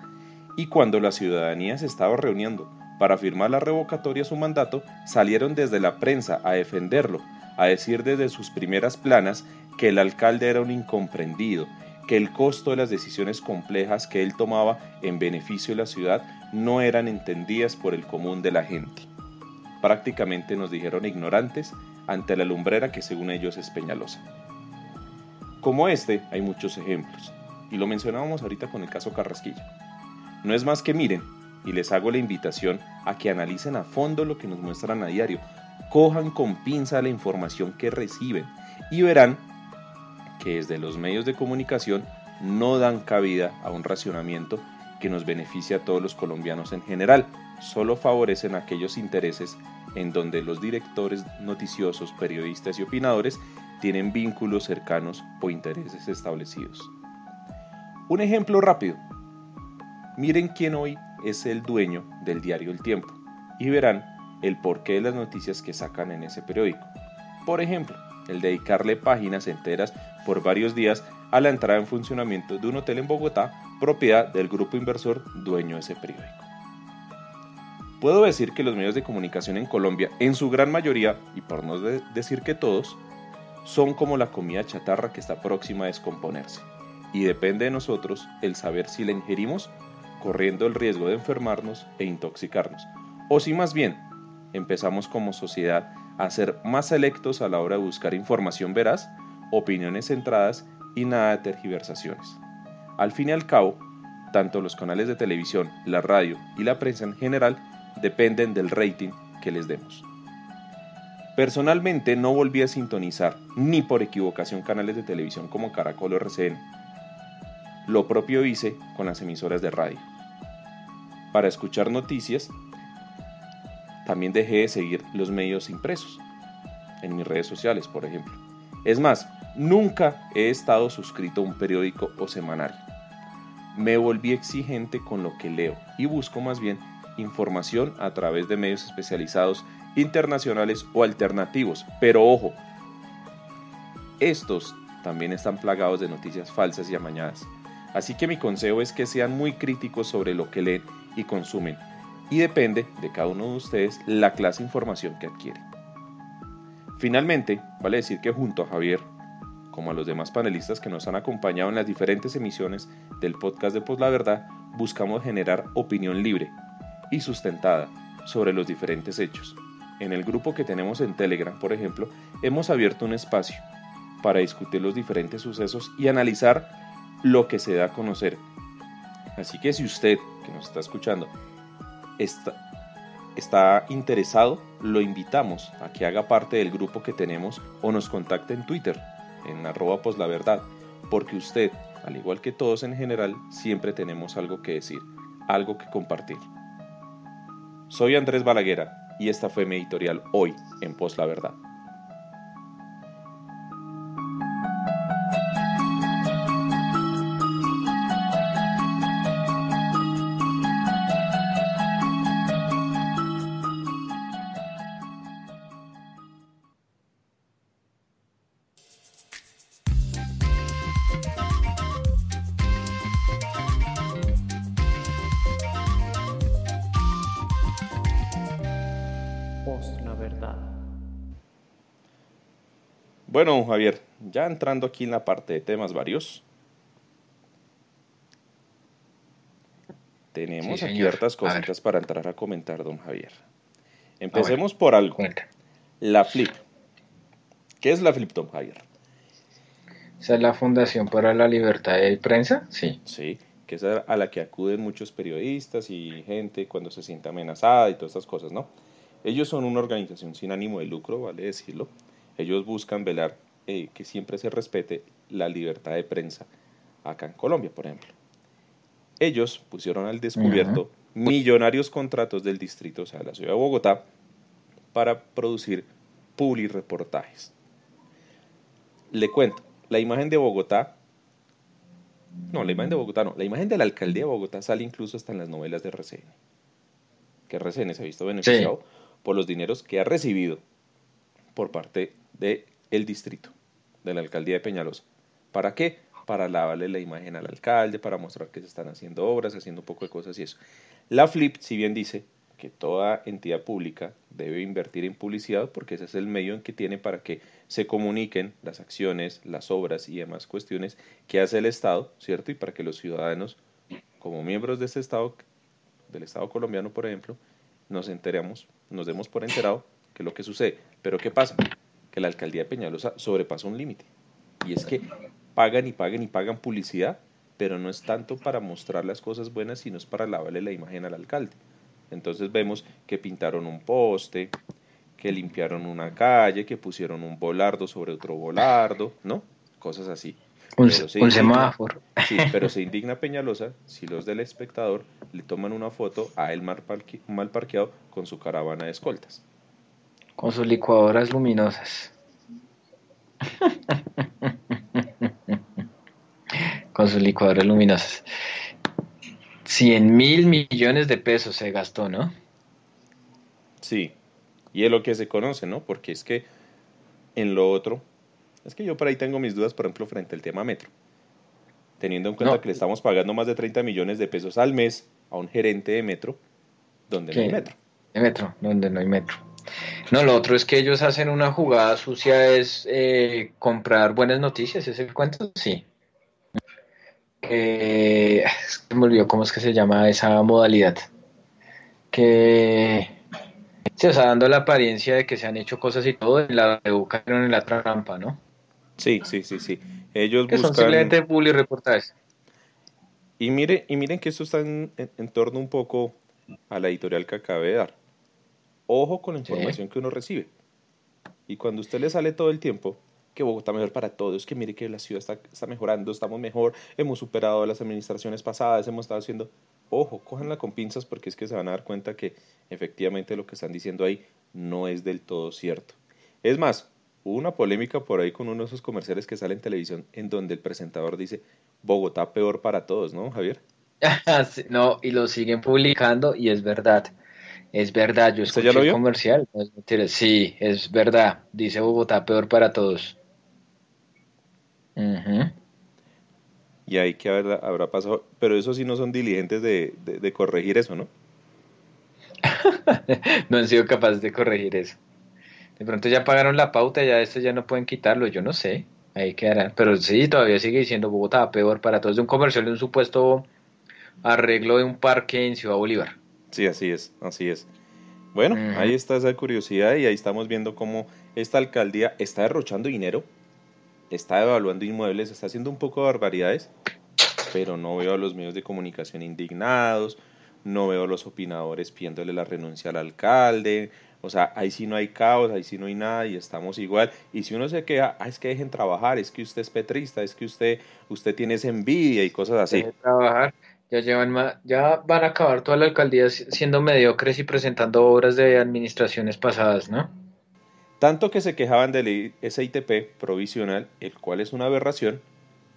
y cuando la ciudadanía se estaba reuniendo para firmar la revocatoria a su mandato salieron desde la prensa a defenderlo, a decir desde sus primeras planas que el alcalde era un incomprendido, que el costo de las decisiones complejas que él tomaba en beneficio de la ciudad no eran entendidas por el común de la gente. Prácticamente nos dijeron ignorantes ante la lumbrera que según ellos es Peñalosa. Como este hay muchos ejemplos, y lo mencionábamos ahorita con el caso Carrasquilla. No es más que miren, y les hago la invitación a que analicen a fondo lo que nos muestran a diario. Cojan con pinza la información que reciben y verán que desde los medios de comunicación no dan cabida a un racionamiento que nos beneficie a todos los colombianos en general, solo favorecen aquellos intereses en donde los directores noticiosos, periodistas y opinadores tienen vínculos cercanos o intereses establecidos. Un ejemplo rápido. Miren quién hoy es el dueño del diario El Tiempo y verán el porqué de las noticias que sacan en ese periódico. Por ejemplo, el dedicarle páginas enteras por varios días a la entrada en funcionamiento de un hotel en Bogotá, propiedad del grupo inversor dueño de ese periódico. Puedo decir que los medios de comunicación en Colombia, en su gran mayoría, y por no decir que todos, son como la comida chatarra que está próxima a descomponerse, y depende de nosotros el saber si la ingerimos corriendo el riesgo de enfermarnos e intoxicarnos. O si más bien, empezamos como sociedad a ser más selectos a la hora de buscar información veraz, opiniones centradas y nada de tergiversaciones. Al fin y al cabo, tanto los canales de televisión, la radio y la prensa en general dependen del rating que les demos. Personalmente no volví a sintonizar ni por equivocación canales de televisión como Caracol o RCN. Lo propio hice con las emisoras de radio para escuchar noticias, también dejé de seguir los medios impresos en mis redes sociales, por ejemplo. Es más, nunca he estado suscrito a un periódico o semanal Me volví exigente con lo que leo y busco más bien información a través de medios especializados internacionales o alternativos. Pero ojo, estos también están plagados de noticias falsas y amañadas. Así que mi consejo es que sean muy críticos sobre lo que leen y consumen y depende de cada uno de ustedes la clase de información que adquiere Finalmente, vale decir que junto a Javier, como a los demás panelistas que nos han acompañado en las diferentes emisiones del podcast de Pos la Verdad, buscamos generar opinión libre y sustentada sobre los diferentes hechos. En el grupo que tenemos en Telegram, por ejemplo, hemos abierto un espacio para discutir los diferentes sucesos y analizar lo que se da a conocer. Así que si usted nos está escuchando está, está interesado, lo invitamos a que haga parte del grupo que tenemos o nos contacte en Twitter, en arroba poslaverdad, porque usted, al igual que todos en general, siempre tenemos algo que decir, algo que compartir. Soy Andrés Balaguera y esta fue mi editorial hoy en Pos la Verdad. Bueno, Javier, ya entrando aquí en la parte de temas varios, tenemos ciertas cosas para entrar a comentar, don Javier. Ah, Empecemos por algo. La Flip. ¿Qué es la Flip, don Javier? Esa es la Fundación para la Libertad de Prensa, sí. Sí, que es a la que acuden muchos periodistas y gente cuando se siente amenazada y todas esas cosas, ¿no? Ellos son una organización sin ánimo de lucro, vale decirlo, ellos buscan velar eh, que siempre se respete la libertad de prensa acá en Colombia, por ejemplo. Ellos pusieron al descubierto millonarios contratos del distrito, o sea, de la ciudad de Bogotá, para producir reportajes. Le cuento, la imagen de Bogotá, no, la imagen de Bogotá no, la imagen de la alcaldía de Bogotá sale incluso hasta en las novelas de Resene. que Resene se ha visto beneficiado por los dineros que ha recibido por parte del el distrito, de la alcaldía de Peñalosa. ¿Para qué? Para lavarle la imagen al alcalde, para mostrar que se están haciendo obras, haciendo un poco de cosas y eso. La FLIP, si bien dice que toda entidad pública debe invertir en publicidad porque ese es el medio en que tiene para que se comuniquen las acciones, las obras y demás cuestiones que hace el Estado, ¿cierto? Y para que los ciudadanos, como miembros de este Estado, del Estado colombiano, por ejemplo, nos enteremos, nos demos por enterado que lo que sucede. Pero ¿qué pasa? que la alcaldía de Peñalosa sobrepasa un límite. Y es que pagan y pagan y pagan publicidad, pero no es tanto para mostrar las cosas buenas, sino es para lavarle la imagen al alcalde. Entonces vemos que pintaron un poste, que limpiaron una calle, que pusieron un volardo sobre otro volardo, ¿no? Cosas así. Un, semáforo. Sí, pero se indigna Peñalosa si los del espectador le toman una foto a él mal parqueado con su caravana de escoltas con sus licuadoras luminosas. con sus licuadoras luminosas. 100 mil millones de pesos se gastó, ¿no? Sí, y es lo que se conoce, ¿no? Porque es que en lo otro, es que yo por ahí tengo mis dudas, por ejemplo, frente al tema metro. Teniendo en cuenta que le estamos pagando más de 30 millones de pesos al mes a un gerente de metro, donde no hay metro. De metro, donde no hay metro. No, lo otro es que ellos hacen una jugada sucia, es eh, comprar buenas noticias, ¿es el cuento? Sí. Eh, me olvidó cómo es que se llama esa modalidad. Que se está dando la apariencia de que se han hecho cosas y todo, en la educaron en la trampa, ¿no? Sí, sí, sí, sí. Ellos que son simplemente bully reportajes. Y, mire, y miren que esto está en, en torno un poco a la editorial que acabé de dar. Ojo con la información que uno recibe. Y cuando usted le sale todo el tiempo que Bogotá mejor para todos, que mire que la ciudad está, mejorando, estamos mejor, hemos superado las administraciones pasadas, hemos estado haciendo... Ojo, cójanla con pinzas porque es que se van a dar cuenta que efectivamente lo que están diciendo ahí no es del todo cierto. Es más, hubo una polémica por ahí con uno de esos comerciales que sale en televisión en donde el presentador dice Bogotá peor para todos, ¿no, Javier? no, y lo siguen publicando y es verdad. Es verdad, yo escuché el comercial. Sí, es verdad. Dice Bogotá, peor para todos. Y hay que haber habrá, pasado. Pero eso sí no son diligentes de, corregir eso, ¿no? no han sido capaces de corregir eso. De pronto ya pagaron la pauta, ya esto ya no pueden quitarlo, yo no sé. Ahí quedará. Pero sí, todavía sigue diciendo Bogotá, peor para todos. De un comercial de un supuesto arreglo de un parque en Ciudad Bolívar. Sí, así es, así es. Bueno, ahí está esa curiosidad y ahí estamos viendo cómo esta alcaldía está derrochando dinero, está evaluando inmuebles, está haciendo un poco de barbaridades, pero no veo a los medios de comunicación indignados, no veo a los opinadores pidiéndole la renuncia al alcalde, o sea, ahí sí no hay caos, ahí sí no hay nada y estamos igual. Y si uno se queda, ah, es que dejen trabajar, es que usted es petrista, es que usted, usted tiene esa envidia y cosas así. Dejen trabajar. Ya, ya van a acabar toda la alcaldía siendo mediocres y presentando obras de administraciones pasadas, ¿no? Tanto que se quejaban del SITP provisional, el cual es una aberración,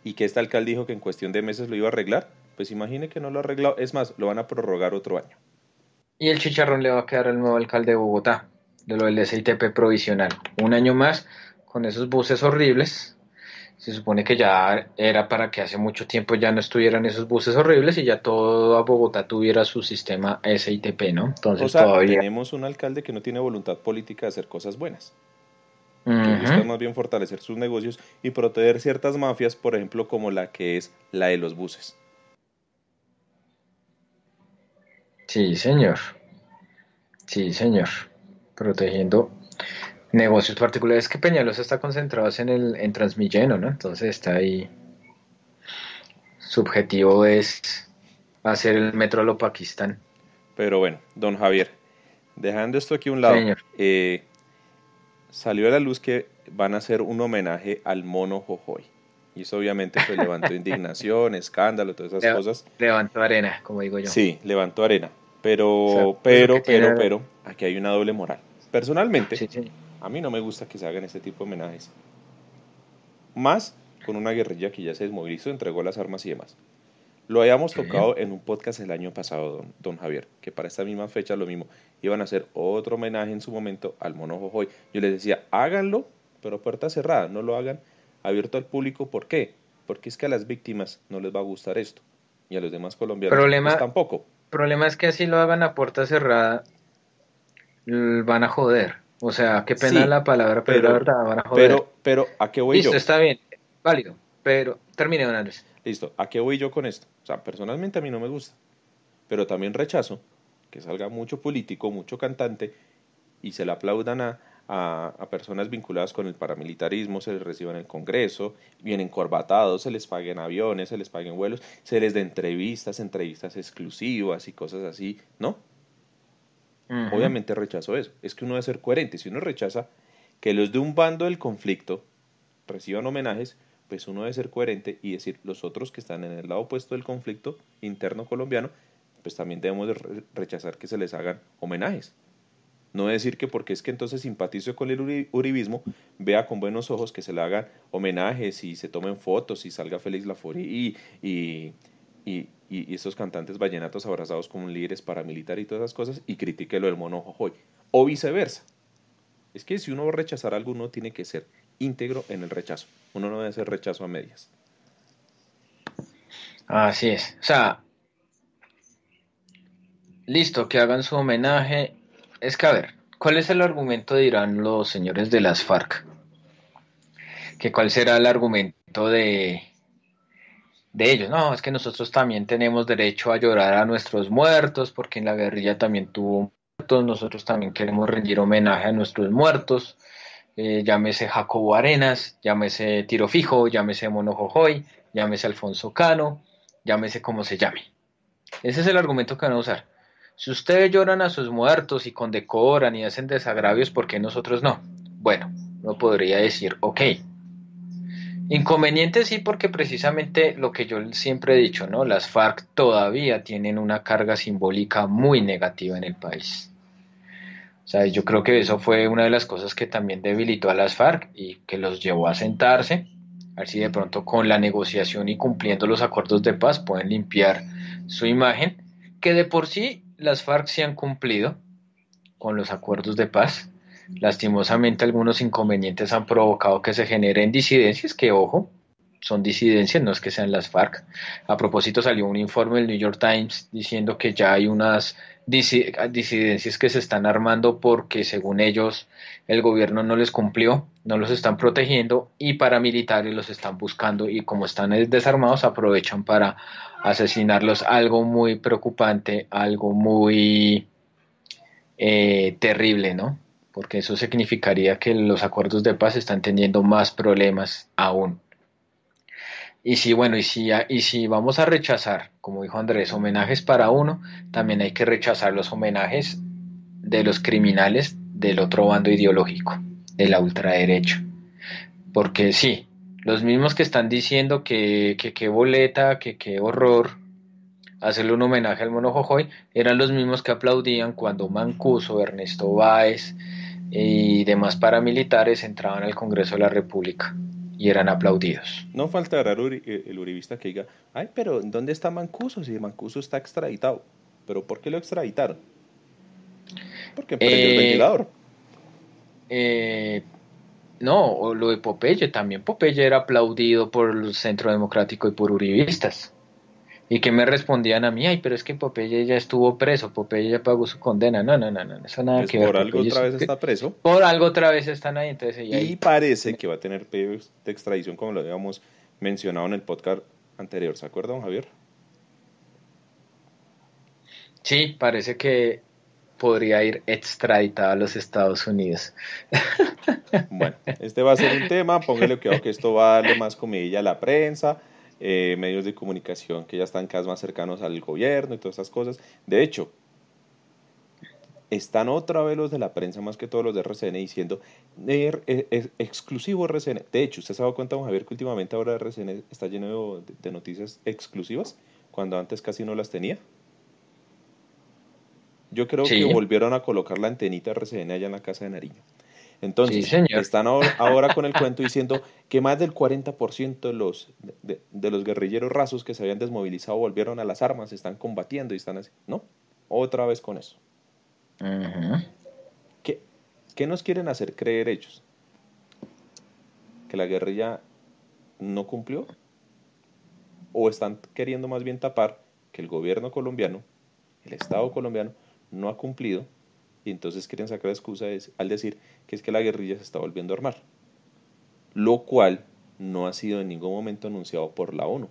y que este alcalde dijo que en cuestión de meses lo iba a arreglar, pues imagine que no lo ha arreglado, es más, lo van a prorrogar otro año. Y el chicharrón le va a quedar al nuevo alcalde de Bogotá, de lo del SITP provisional. Un año más con esos buses horribles, se supone que ya era para que hace mucho tiempo ya no estuvieran esos buses horribles y ya toda Bogotá tuviera su sistema SITP, ¿no? Entonces tenemos un alcalde que no tiene voluntad política de hacer cosas buenas. más bien fortalecer sus negocios y proteger ciertas mafias, por ejemplo, como la que es la de los buses. Sí, señor. Sí, señor. Protegiendo negocios particulares que Peñalosa está concentrado en el en Transmilleno, ¿no? Entonces está ahí. Su objetivo es hacer el metro a lo Pakistán. Pero bueno, don Javier, dejando esto aquí a un lado, eh, salió a la luz que van a hacer un homenaje al mono Jojoy. Y eso obviamente pues, levantó indignación, escándalo, todas esas cosas. Levantó arena, como digo yo. Sí, levantó arena. Pero, pues, pero, pero, pero, aquí hay una doble moral. Personalmente, sí, a mí no me gusta que se hagan este tipo de homenajes. Más con una guerrilla que ya se desmovilizó, entregó las armas y demás. Lo habíamos tocado en un podcast el año pasado, don, Javier, que para esta misma fecha lo mismo. Iban a hacer otro homenaje en su momento al mono Jojoy. Yo les decía, háganlo, pero puerta cerrada, no lo hagan abierto al público. ¿Por qué? Porque es que a las víctimas no les va a gustar esto. Y a los demás colombianos pues, tampoco. El problema es que así lo hagan a puerta cerrada, van a joder. O sea, qué pena la palabra, pero, pero la verdad, van a joder. Pero, ¿a qué voy Listo, está bien, válido, pero termine, don Andrés. Listo, ¿a qué voy yo con esto? O sea, personalmente a mí no me gusta, pero también rechazo que salga mucho político, mucho cantante y se le aplaudan a, personas vinculadas con el paramilitarismo, se les reciban en el Congreso, vienen corbatados, se les paguen aviones, se les paguen vuelos, se les dé entrevistas, entrevistas exclusivas y cosas así, ¿no? Obviamente rechazo eso. Es que uno debe ser coherente. Si uno rechaza que los de un bando del conflicto reciban homenajes, pues uno debe ser coherente y decir los otros que están en el lado opuesto del conflicto interno colombiano, pues también debemos rechazar que se les hagan homenajes. No decir que porque es que entonces simpatizo con el uribismo, vea con buenos ojos que se le hagan homenajes y se tomen fotos y salga feliz Lafori y, y y, y, estos cantantes vallenatos abrazados con líderes paramilitar y todas esas cosas y critique lo del mono Jojoy. O viceversa. Es que si uno va a rechazar algo, uno tiene que ser íntegro en el rechazo. Uno no debe hacer rechazo a medias. Así es. O sea, listo, que hagan su homenaje. Es que, a ver, ¿cuál es el argumento, dirán los señores de las FARC? ¿Que ¿Cuál será el argumento de, de ellos. No, es que nosotros también tenemos derecho a llorar a nuestros muertos, porque en la guerrilla también tuvo muertos, nosotros también queremos rendir homenaje a nuestros muertos, eh, llámese Jacobo Arenas, llámese Tiro Fijo, llámese Mono Jojoy, llámese Alfonso Cano, llámese como se llame. Ese es el argumento que van a usar. Si ustedes lloran a sus muertos y condecoran y hacen desagravios, ¿por qué nosotros no? Bueno, no podría decir, ok, Inconveniente sí, porque precisamente lo que yo siempre he dicho, ¿no? Las FARC todavía tienen una carga simbólica muy negativa en el país. O sea, yo creo que eso fue una de las cosas que también debilitó a las FARC y que los llevó a sentarse, a ver si de pronto con la negociación y cumpliendo los acuerdos de paz pueden limpiar su imagen, que de por sí las FARC se han cumplido con los acuerdos de paz, Lastimosamente algunos inconvenientes han provocado que se generen disidencias que, ojo, son disidencias, no es que sean las FARC. A propósito, salió un informe del New York Times diciendo que ya hay unas disidencias que se están armando porque, según ellos, el gobierno no les cumplió, no los están protegiendo y paramilitares los están buscando y como están eh, desarmados aprovechan para asesinarlos. Algo muy preocupante, algo muy eh, terrible, ¿no? porque eso significaría que los acuerdos de paz están teniendo más problemas aún. Y si, bueno, y si, y si vamos a rechazar, como dijo Andrés, homenajes para uno, también hay que rechazar los homenajes de los criminales del otro bando ideológico, de la ultraderecha. Porque sí, los mismos que están diciendo que qué boleta, que qué horror hacerle un homenaje al mono Jojoy, eran los mismos que aplaudían cuando Mancuso, Ernesto Báez, y demás paramilitares entraban al Congreso de la República y eran aplaudidos. No faltará eh, el uribista que diga, ay, pero ¿dónde está Mancuso? Si Mancuso está extraditado. ¿Pero por qué lo extraditaron? Porque el eh, ventilador. Eh, no, o lo de Popeye, también Popeye era aplaudido por el Centro Democrático y por uribistas y que me respondían a mí, ay, pero es que Popeye ya estuvo preso, Popeye ya pagó su condena. No, no, no, no, eso nada pues que por ver. Por algo otra vez está preso. Por algo otra vez están ahí. Entonces, y parece que va a tener pedidos de extradición, como lo habíamos mencionado en el podcast anterior, ¿se acuerda, don Javier? Sí, parece que podría ir extraditado a los Estados Unidos. Bueno, este va a ser un tema, póngale cuidado que esto va a darle más comidilla a la prensa eh, medios de comunicación que ya están cada vez más cercanos al gobierno y todas esas cosas. De hecho, están otra vez los de la prensa, más que todos los de RCN, diciendo er, e, e, exclusivo RCN. De hecho, ¿usted se ha dado cuenta, Javier, que últimamente ahora RCN está lleno de, noticias exclusivas, cuando antes casi no las tenía? Yo creo que volvieron a colocar la antenita RCN allá en la casa de Nariño. Entonces, están ahora, con el cuento diciendo que más del 40% de los, de, los guerrilleros rasos que se habían desmovilizado volvieron a las armas, están combatiendo y están así, ¿no? Otra vez con eso. ¿Qué nos quieren hacer creer ellos? ¿Que la guerrilla no cumplió? ¿O están queriendo más bien tapar que el gobierno colombiano, el Estado colombiano, no ha cumplido y entonces quieren sacar excusa es, al decir que es que la guerrilla se está volviendo a armar, lo cual no ha sido en ningún momento anunciado por la ONU.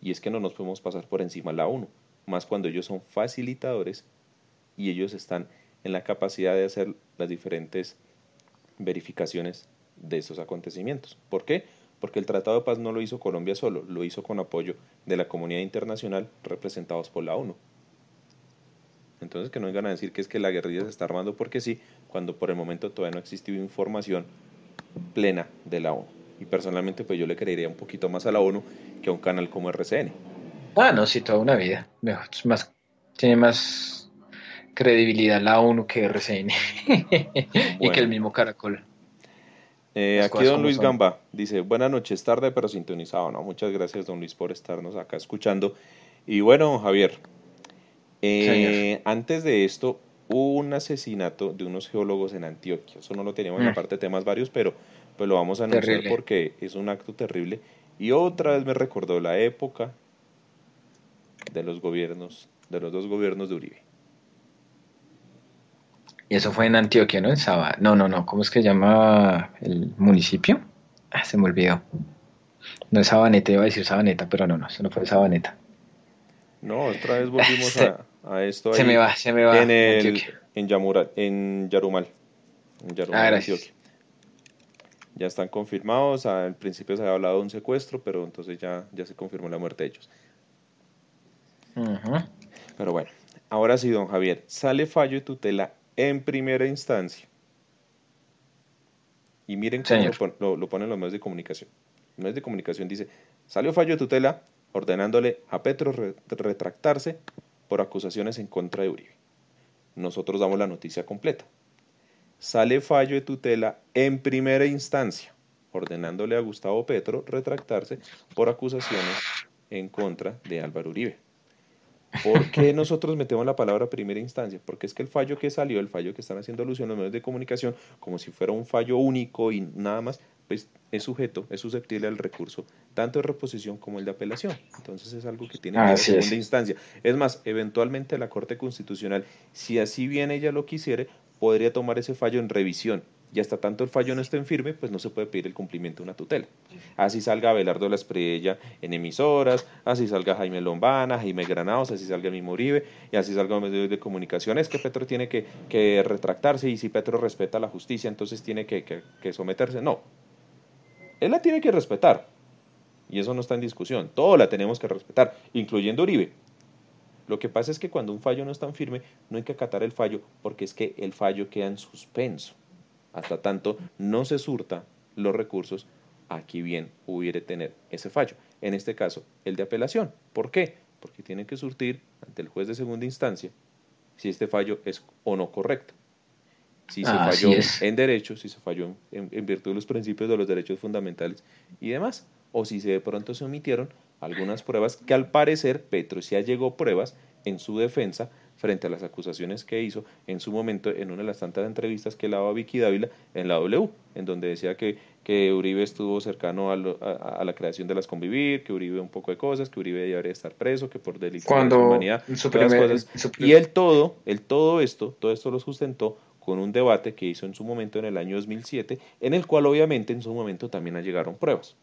Y es que no nos podemos pasar por encima la ONU, más cuando ellos son facilitadores y ellos están en la capacidad de hacer las diferentes verificaciones de esos acontecimientos. ¿Por qué? Porque el Tratado de Paz no lo hizo Colombia solo, lo hizo con apoyo de la comunidad internacional representados por la ONU. Entonces que no vengan a decir que es que la guerrilla se está armando porque sí, cuando por el momento todavía no existió información plena de la ONU. Y personalmente pues yo le creería un poquito más a la ONU que a un canal como RCN. Ah, no, sí, toda una vida. más, tiene más credibilidad la ONU que RCN y que el mismo Caracol. Eh, aquí don Luis Gamba dice, buenas noches, tarde pero sintonizado, ¿no? Muchas gracias don Luis por estarnos acá escuchando. Y bueno, Javier, eh, antes de esto, hubo un asesinato de unos geólogos en Antioquia. Eso no lo teníamos en la mm. parte de temas varios, pero pues lo vamos a anunciar porque es un acto terrible. Y otra vez me recordó la época de los gobiernos, de los dos gobiernos de Uribe. Y eso fue en Antioquia, ¿no? En Saba. No, no, no. ¿Cómo es que llama el municipio? Ah, se me olvidó. No es Sabaneta, iba a decir Sabaneta, pero no, no, eso no fue Sabaneta. No, otra vez volvimos a, esto. Ahí se me va, se me va. En, en, en Yarumal. ah, gracias. Ya están confirmados. Al principio se había hablado de un secuestro, pero entonces ya, ya se confirmó la muerte de ellos. Pero bueno, ahora sí, don Javier, sale fallo de tutela en primera instancia. Y miren cómo lo, ponen los medios de comunicación. Los medios de comunicación dice, salió fallo de tutela ordenándole a Petro retractarse por acusaciones en contra de Uribe. Nosotros damos la noticia completa. Sale fallo de tutela en primera instancia, ordenándole a Gustavo Petro retractarse por acusaciones en contra de Álvaro Uribe. ¿Por qué nosotros metemos la palabra primera instancia? Porque es que el fallo que salió, el fallo que están haciendo alusión los medios de comunicación, como si fuera un fallo único y nada más, pues es sujeto, es susceptible al recurso, tanto de reposición como el de apelación. Entonces es algo que tiene que ver segunda instancia. Es más, eventualmente la Corte Constitucional, si así bien ella lo quisiere, podría tomar ese fallo en revisión. Y hasta tanto el fallo no esté en firme, pues no se puede pedir el cumplimiento de una tutela. Así salga Abelardo Las en emisoras, así salga Jaime Lombana, Jaime Granados, así salga mi Moribe y así salga medios de es que Petro tiene que, retractarse, y si Petro respeta la justicia, entonces tiene que someterse. No, él la tiene que respetar. Y eso no está en discusión. Todo la tenemos que respetar, incluyendo Uribe. Lo que pasa es que cuando un fallo no es tan firme, no hay que acatar el fallo porque es que el fallo queda en suspenso. Hasta tanto no se surta los recursos a quien bien hubiere tener ese fallo. En este caso, el de apelación. ¿Por qué? Porque tiene que surtir ante el juez de segunda instancia si este fallo es o no correcto si se falló en derecho, si se falló en, virtud de los principios de los derechos fundamentales y demás, o si se de pronto se omitieron algunas pruebas que al parecer Petro sí llegó pruebas en su defensa frente a las acusaciones que hizo en su momento en una de las tantas entrevistas que daba Vicky Dávila en la W, en donde decía que, que Uribe estuvo cercano a, la creación de las convivir, que Uribe un poco de cosas, que Uribe debería estar preso, que por delito de humanidad, Y el todo, el todo esto, todo esto lo sustentó con un debate que hizo en su momento en el año 2007, en el cual obviamente en su momento también llegaron pruebas.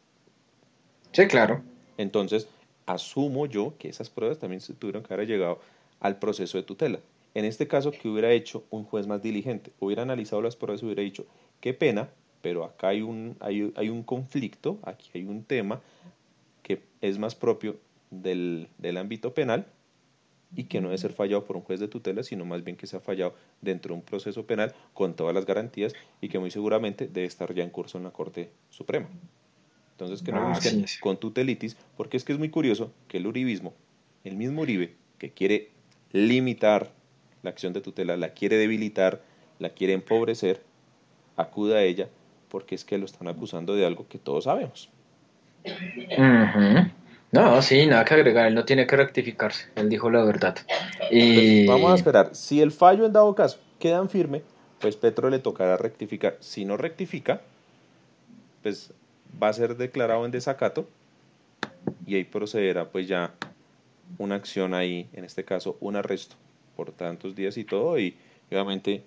Sí, claro. Entonces, asumo yo que esas pruebas también se tuvieron que haber llegado al proceso de tutela. En este caso, que hubiera hecho un juez más diligente? Hubiera analizado las pruebas y hubiera dicho, qué pena, pero acá hay un, hay, un conflicto, aquí hay un tema que es más propio del, del ámbito penal y que no debe ser fallado por un juez de tutela, sino más bien que se ha fallado dentro de un proceso penal con todas las garantías y que muy seguramente debe estar ya en curso en la Corte Suprema. Entonces que no ah, busquen con tutelitis, porque es que es muy curioso que el Uribismo, el mismo Uribe, que quiere limitar la acción de tutela, la quiere debilitar, la quiere empobrecer, acuda a ella porque es que lo están acusando de algo que todos sabemos. No, sí, nada que agregar, él no tiene que rectificarse, él dijo la verdad. Pues, y... vamos a esperar, si el fallo en dado caso queda en firme, pues Petro le tocará rectificar. Si no rectifica, pues va a ser declarado en desacato y ahí procederá pues ya una acción ahí, en este caso un arresto por tantos días y todo y obviamente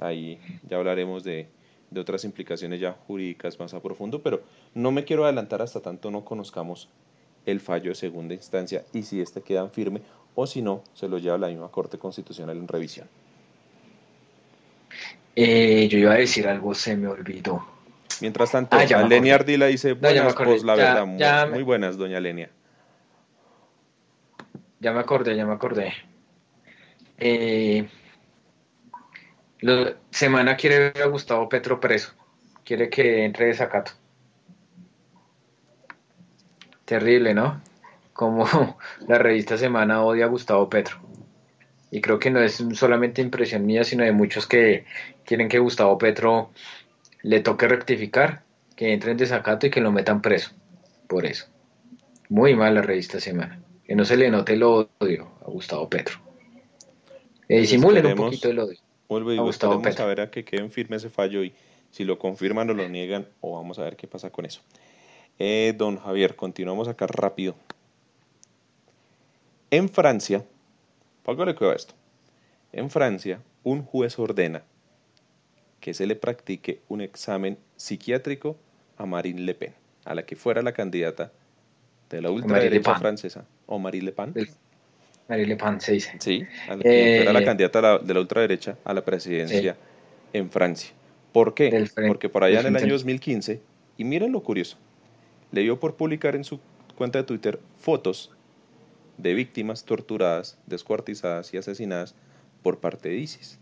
ahí ya hablaremos de, de otras implicaciones ya jurídicas más a profundo, pero no me quiero adelantar hasta tanto no conozcamos el fallo de segunda instancia y si éste queda firme o si no, se lo lleva a la misma Corte Constitucional en revisión. Eh, yo iba a decir algo, se me olvidó. Mientras tanto, Doña ah, Lenia Ardila dice, buenas, pues la verdad, muy, buenas, doña Lenia. Ya me acordé, ya me acordé. Eh, semana quiere ver a Gustavo Petro preso, quiere que entre de Terrible, ¿no? Como la revista Semana odia a Gustavo Petro. Y creo que no es solamente impresión mía, sino de muchos que quieren que Gustavo Petro le toque rectificar, que entre en desacato y que lo metan preso. Por eso. Muy mal la revista Semana. Que no se le note el odio a Gustavo Petro. Le eh, pues disimulen un poquito el odio. a Gustavo Petro. a ver a que queden firmes ese fallo y si lo confirman o lo niegan, o vamos a ver qué pasa con eso. Eh, don Javier, continuamos acá rápido. En Francia, qué cuidado a esto. En Francia, un juez ordena que se le practique un examen psiquiátrico a Marine Le Pen, a la que fuera la candidata de la ultraderecha francesa. ¿O Marine Le Pen? Marine Le Pen, se dice. Sí, a la eh, candidata de la ultraderecha a la presidencia en Francia. ¿Por qué? Porque por allá en el año 2015, y miren lo curioso, le dio por publicar en su cuenta de Twitter fotos de víctimas torturadas, descuartizadas y asesinadas por parte de ISIS,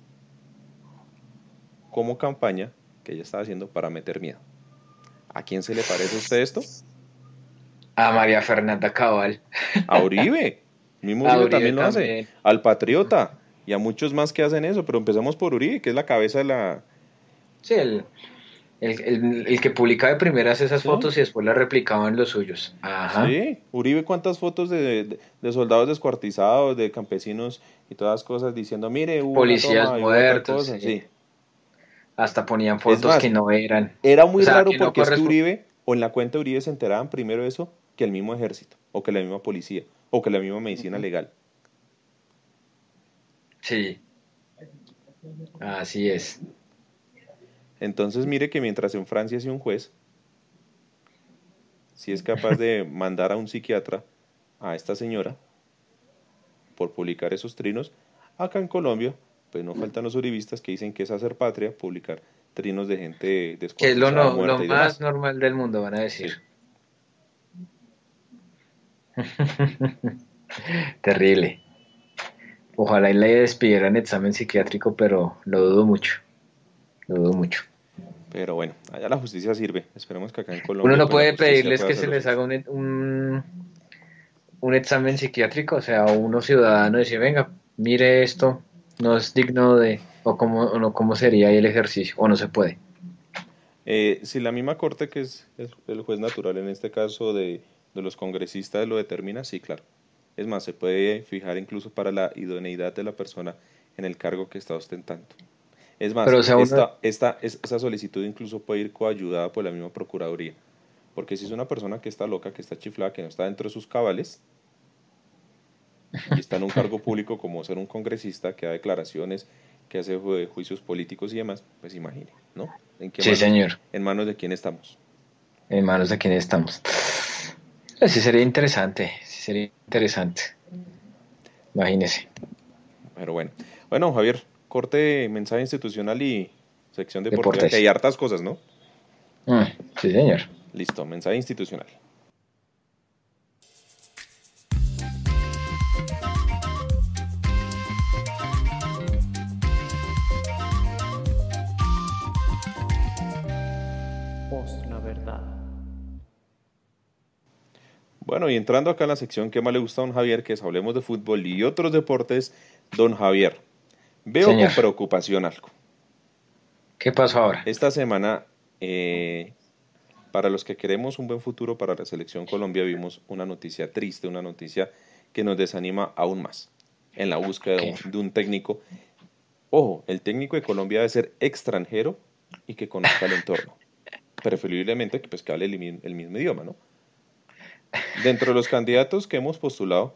como campaña que ella estaba haciendo para meter miedo. ¿A quién se le parece a usted esto? A María Fernanda Cabal. A Uribe. Mismo Uribe, también lo hace. Al Patriota y a muchos más que hacen eso, pero empezamos por Uribe, que es la cabeza de la... Sí, el, el, que publicaba de primeras esas fotos y después las replicaban los suyos. Sí, Uribe, cuántas fotos de, soldados descuartizados, de campesinos y todas cosas diciendo, mire, policías muertos. Hasta ponían fotos que no eran. Era muy raro porque Uribe, o en la cuenta Uribe se enteraban primero eso que el mismo ejército, o que la misma policía, o que la misma medicina legal. Sí. Así es. Entonces mire que mientras en Francia si un juez, si es capaz de mandar a un psiquiatra a esta señora por publicar esos trinos, acá en Colombia, pues no mm. faltan los uribistas que dicen que es hacer patria publicar trinos de gente desconocida. Que es lo, más normal del mundo, van a decir. Terrible. Ojalá y le despidieran examen psiquiátrico, pero lo dudo mucho. Lo dudo mucho. Pero bueno, allá la justicia sirve. Esperemos que acá en Colombia. Uno no pues puede pedirles que se les haga e-, un, un, examen psiquiátrico, o sea, uno ciudadano decir, venga, mire esto, no es digno de, o cómo, o no, cómo sería el ejercicio, o no se puede. Eh, si la misma corte que es, el juez natural en este caso de los congresistas lo determina, sí, claro. Es más, se puede fijar incluso para la idoneidad de la persona en el cargo que está ostentando. Es más, Pero, esta, solicitud incluso puede ir coayudada por la misma Procuraduría. Porque si es una persona que está loca, que está chiflada, que no está dentro de sus cabales, y está en un cargo público como ser un congresista que da declaraciones, que hace juicios políticos y demás, pues imagine, ¿no? ¿En sí, señor. ¿En manos de quién estamos? En manos de quién estamos. Ah, sí, sería interesante, sí sería interesante. Imagínese. Pero bueno. Bueno, Javier, corte, mensaje institucional y sección deportiva, Deportes. que hay hartas cosas, ¿no? Ah, sí, señor. Listo, mensaje institucional. verdad. la Bueno, y entrando acá en la sección que más le gusta a don Javier, que es hablemos de fútbol y otros deportes, don Javier, Veo con preocupación algo. ¿Qué pasó ahora? Esta semana, eh, para los que queremos un buen futuro para la selección Colombia, vimos una noticia triste, una noticia que nos desanima aún más en la búsqueda de, un, técnico. Ojo, el técnico de Colombia debe ser extranjero y que conozca el entorno. Preferiblemente que, pues, hable el mismo idioma, ¿no? Dentro de los candidatos que hemos postulado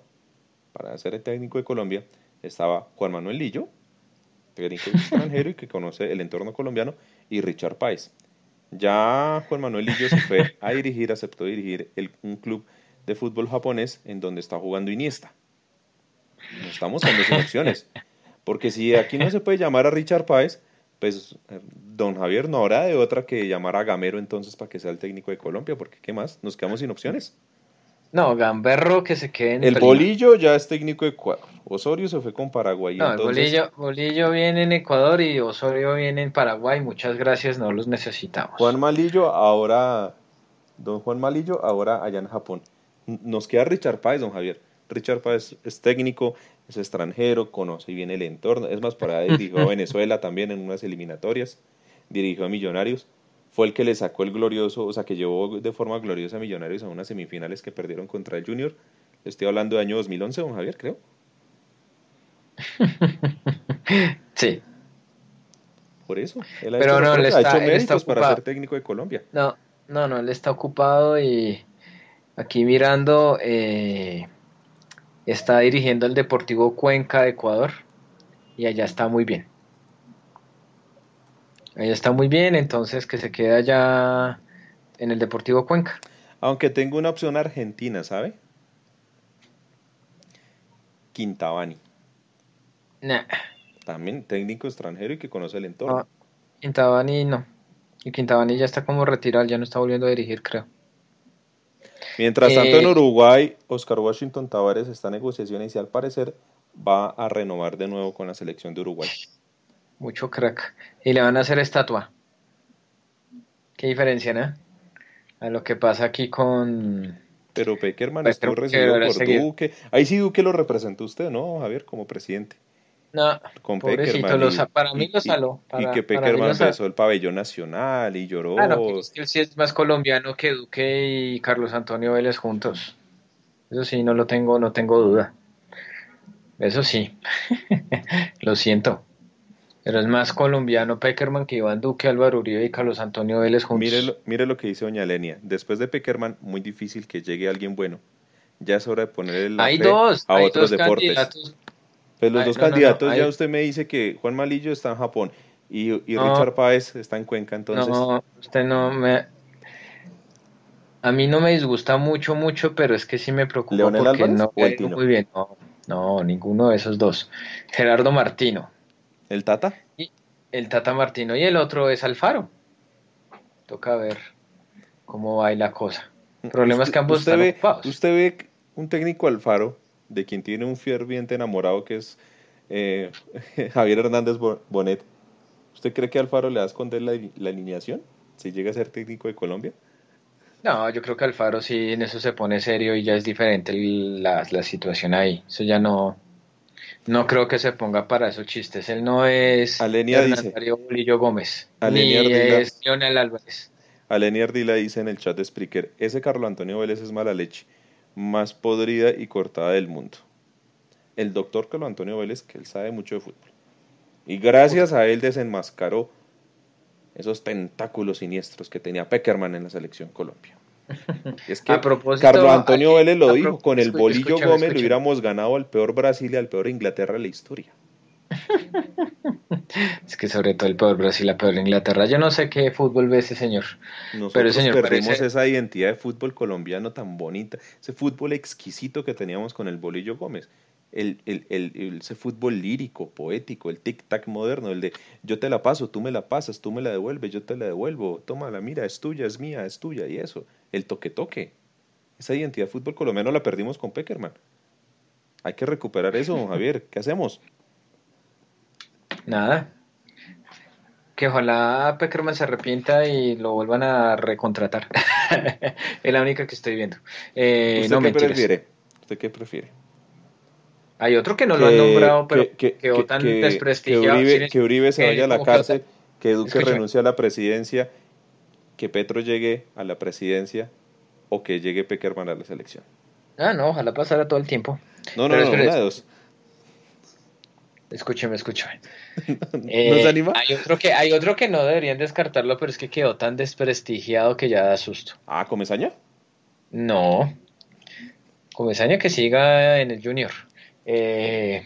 para ser el técnico de Colombia estaba Juan Manuel Lillo, que extranjero y que conoce el entorno colombiano, y Richard Páez. Ya Juan Manuel Lillo se fue a dirigir, aceptó dirigir un club de fútbol japonés en donde está jugando Iniesta. Nos estamos con dos opciones. Porque si aquí no se puede llamar a Richard Páez, pues eh, don Javier no habrá de otra que llamar a Gamero entonces para que sea el técnico de Colombia, porque ¿qué más? Nos quedamos sin opciones. No, Gamberro que se quede en El Bolillo ya es técnico de Ecuador. Osorio se fue con Paraguay. No, el bolillo, viene en Ecuador y Osorio viene en Paraguay. Muchas gracias, no los necesitamos. Juan Malillo ahora, don Juan Malillo ahora allá en Japón. Nos queda Richard Páez, don Javier. Richard Páez es técnico, es extranjero, conoce bien el entorno. Es más, para dirigió a Venezuela también en unas eliminatorias, dirigió a Millonarios fue el que le sacó el glorioso, o sea, que llevó de forma gloriosa a Millonarios a unas semifinales que perdieron contra el Junior. Estoy hablando de año 2011, don Javier, creo. sí. Por eso. Pero no, él está, ha hecho para ser técnico de Colombia. No, no, no, él está ocupado y aquí mirando, eh, está dirigiendo el Deportivo Cuenca de Ecuador y allá está muy bien. Ella está muy bien, entonces que se queda ya en el Deportivo Cuenca. Aunque tengo una opción argentina, ¿sabe? Quintabani. Nah. También técnico extranjero y que conoce el entorno. Ah, Quintabani no. Y Quintabani ya está como retirado, ya no está volviendo a dirigir, creo. Mientras tanto, en eh, Uruguay, Oscar Washington Tavares está en negociaciones y al parecer va a renovar de nuevo con la selección de Uruguay. Mucho crack. Y le van a hacer estatua. Qué diferencia, ¿no? A lo que pasa aquí con. Pero Peckerman estuvo recibido por Duque. Ahí sí Duque lo representó usted, ¿no, Javier, como presidente? No, para mí lo saló. y que Peckerman besó el pabellón nacional y lloró. Claro, ah, sí es más colombiano que Duque y Carlos Antonio Vélez juntos. Eso sí, no lo tengo, no tengo duda. Eso sí. lo siento. Era el más colombiano Peckerman que Iván Duque, Álvaro Uribe y Carlos Antonio Vélez juntos. Mire lo, que dice doña Lenia. Después de Peckerman, muy difícil que llegue alguien bueno. Ya es hora de poner el hay dos, a hay otros dos Candidatos. Pues los dos candidatos, ya usted me dice que Juan Malillo está en Japón y, Richard Páez está en Cuenca, entonces. No, usted no me... A mí no me disgusta mucho, mucho, pero es que sí me preocupa porque no... no muy bien. No, no, ninguno de esos dos. Gerardo Martino. ¿El Tata? Y el Tata Martino y el otro es Alfaro. Toca ver cómo va la cosa. Mm, Problemas problema es que ambos usted ve, Usted ve un técnico Alfaro, de quien tiene un ferviente enamorado que es eh, Javier Hernández Bonet. ¿Usted cree que Alfaro le va a esconder la, alineación si llega a ser técnico de Colombia? No, yo creo que Alfaro sí en eso se pone serio y ya es diferente la, la, situación ahí. Eso ya no, no creo que se ponga para esos chistes. Él no es Alenia dice, Bolillo Gómez. Alenia ni Ardila, es Lionel Álvarez. Alenia Ardila dice en el chat de Spreaker, ese Carlos Antonio Vélez es mala leche, más podrida y cortada del mundo. El doctor Carlos Antonio Vélez, que él sabe mucho de fútbol. Y gracias a él desenmascaró esos tentáculos siniestros que tenía Peckerman en la selección Colombia. Es que propósito, Carlos Antonio Vélez lo dijo, con el bolillo Gómez hubiéramos ganado al peor Brasil y al peor Inglaterra de la historia. Es que sobre todo el peor Brasil, la peor Inglaterra. Yo no sé qué fútbol ve ese señor. Nosotros pero señor perdimos esa identidad de fútbol colombiano tan bonita, ese fútbol exquisito que teníamos con el Bolillo Gómez el, ese fútbol lírico, poético, el tic-tac moderno, el de yo te la paso, tú me la pasas, tú me la devuelves, yo te la devuelvo, toma la mira, es tuya, es mía, es tuya, y eso, el toque-toque. Esa identidad de fútbol menos la perdimos con Peckerman. Hay que recuperar eso, Javier. ¿Qué hacemos? Nada. Que ojalá Peckerman se arrepienta y lo vuelvan a recontratar. es la única que estoy viendo. Eh, no, qué ¿Usted qué prefiere? Hay otro que no lo han nombrado, pero que, tan desprestigiado. que Uribe, se vaya a la cárcel, que Duque renuncie a la presidencia, que Petro llegue a la presidencia o que llegue Peckerman a la selección. Ah, no, ojalá pasara todo el tiempo. No, no, no, no una dos. Escúcheme, escúcheme. ¿Nos eh, anima? Hay otro, que, hay otro que no deberían descartarlo, pero es que quedó tan desprestigiado que ya da susto. ¿Ah, Comesaña? No. Comesaña que siga en el Junior. Eh,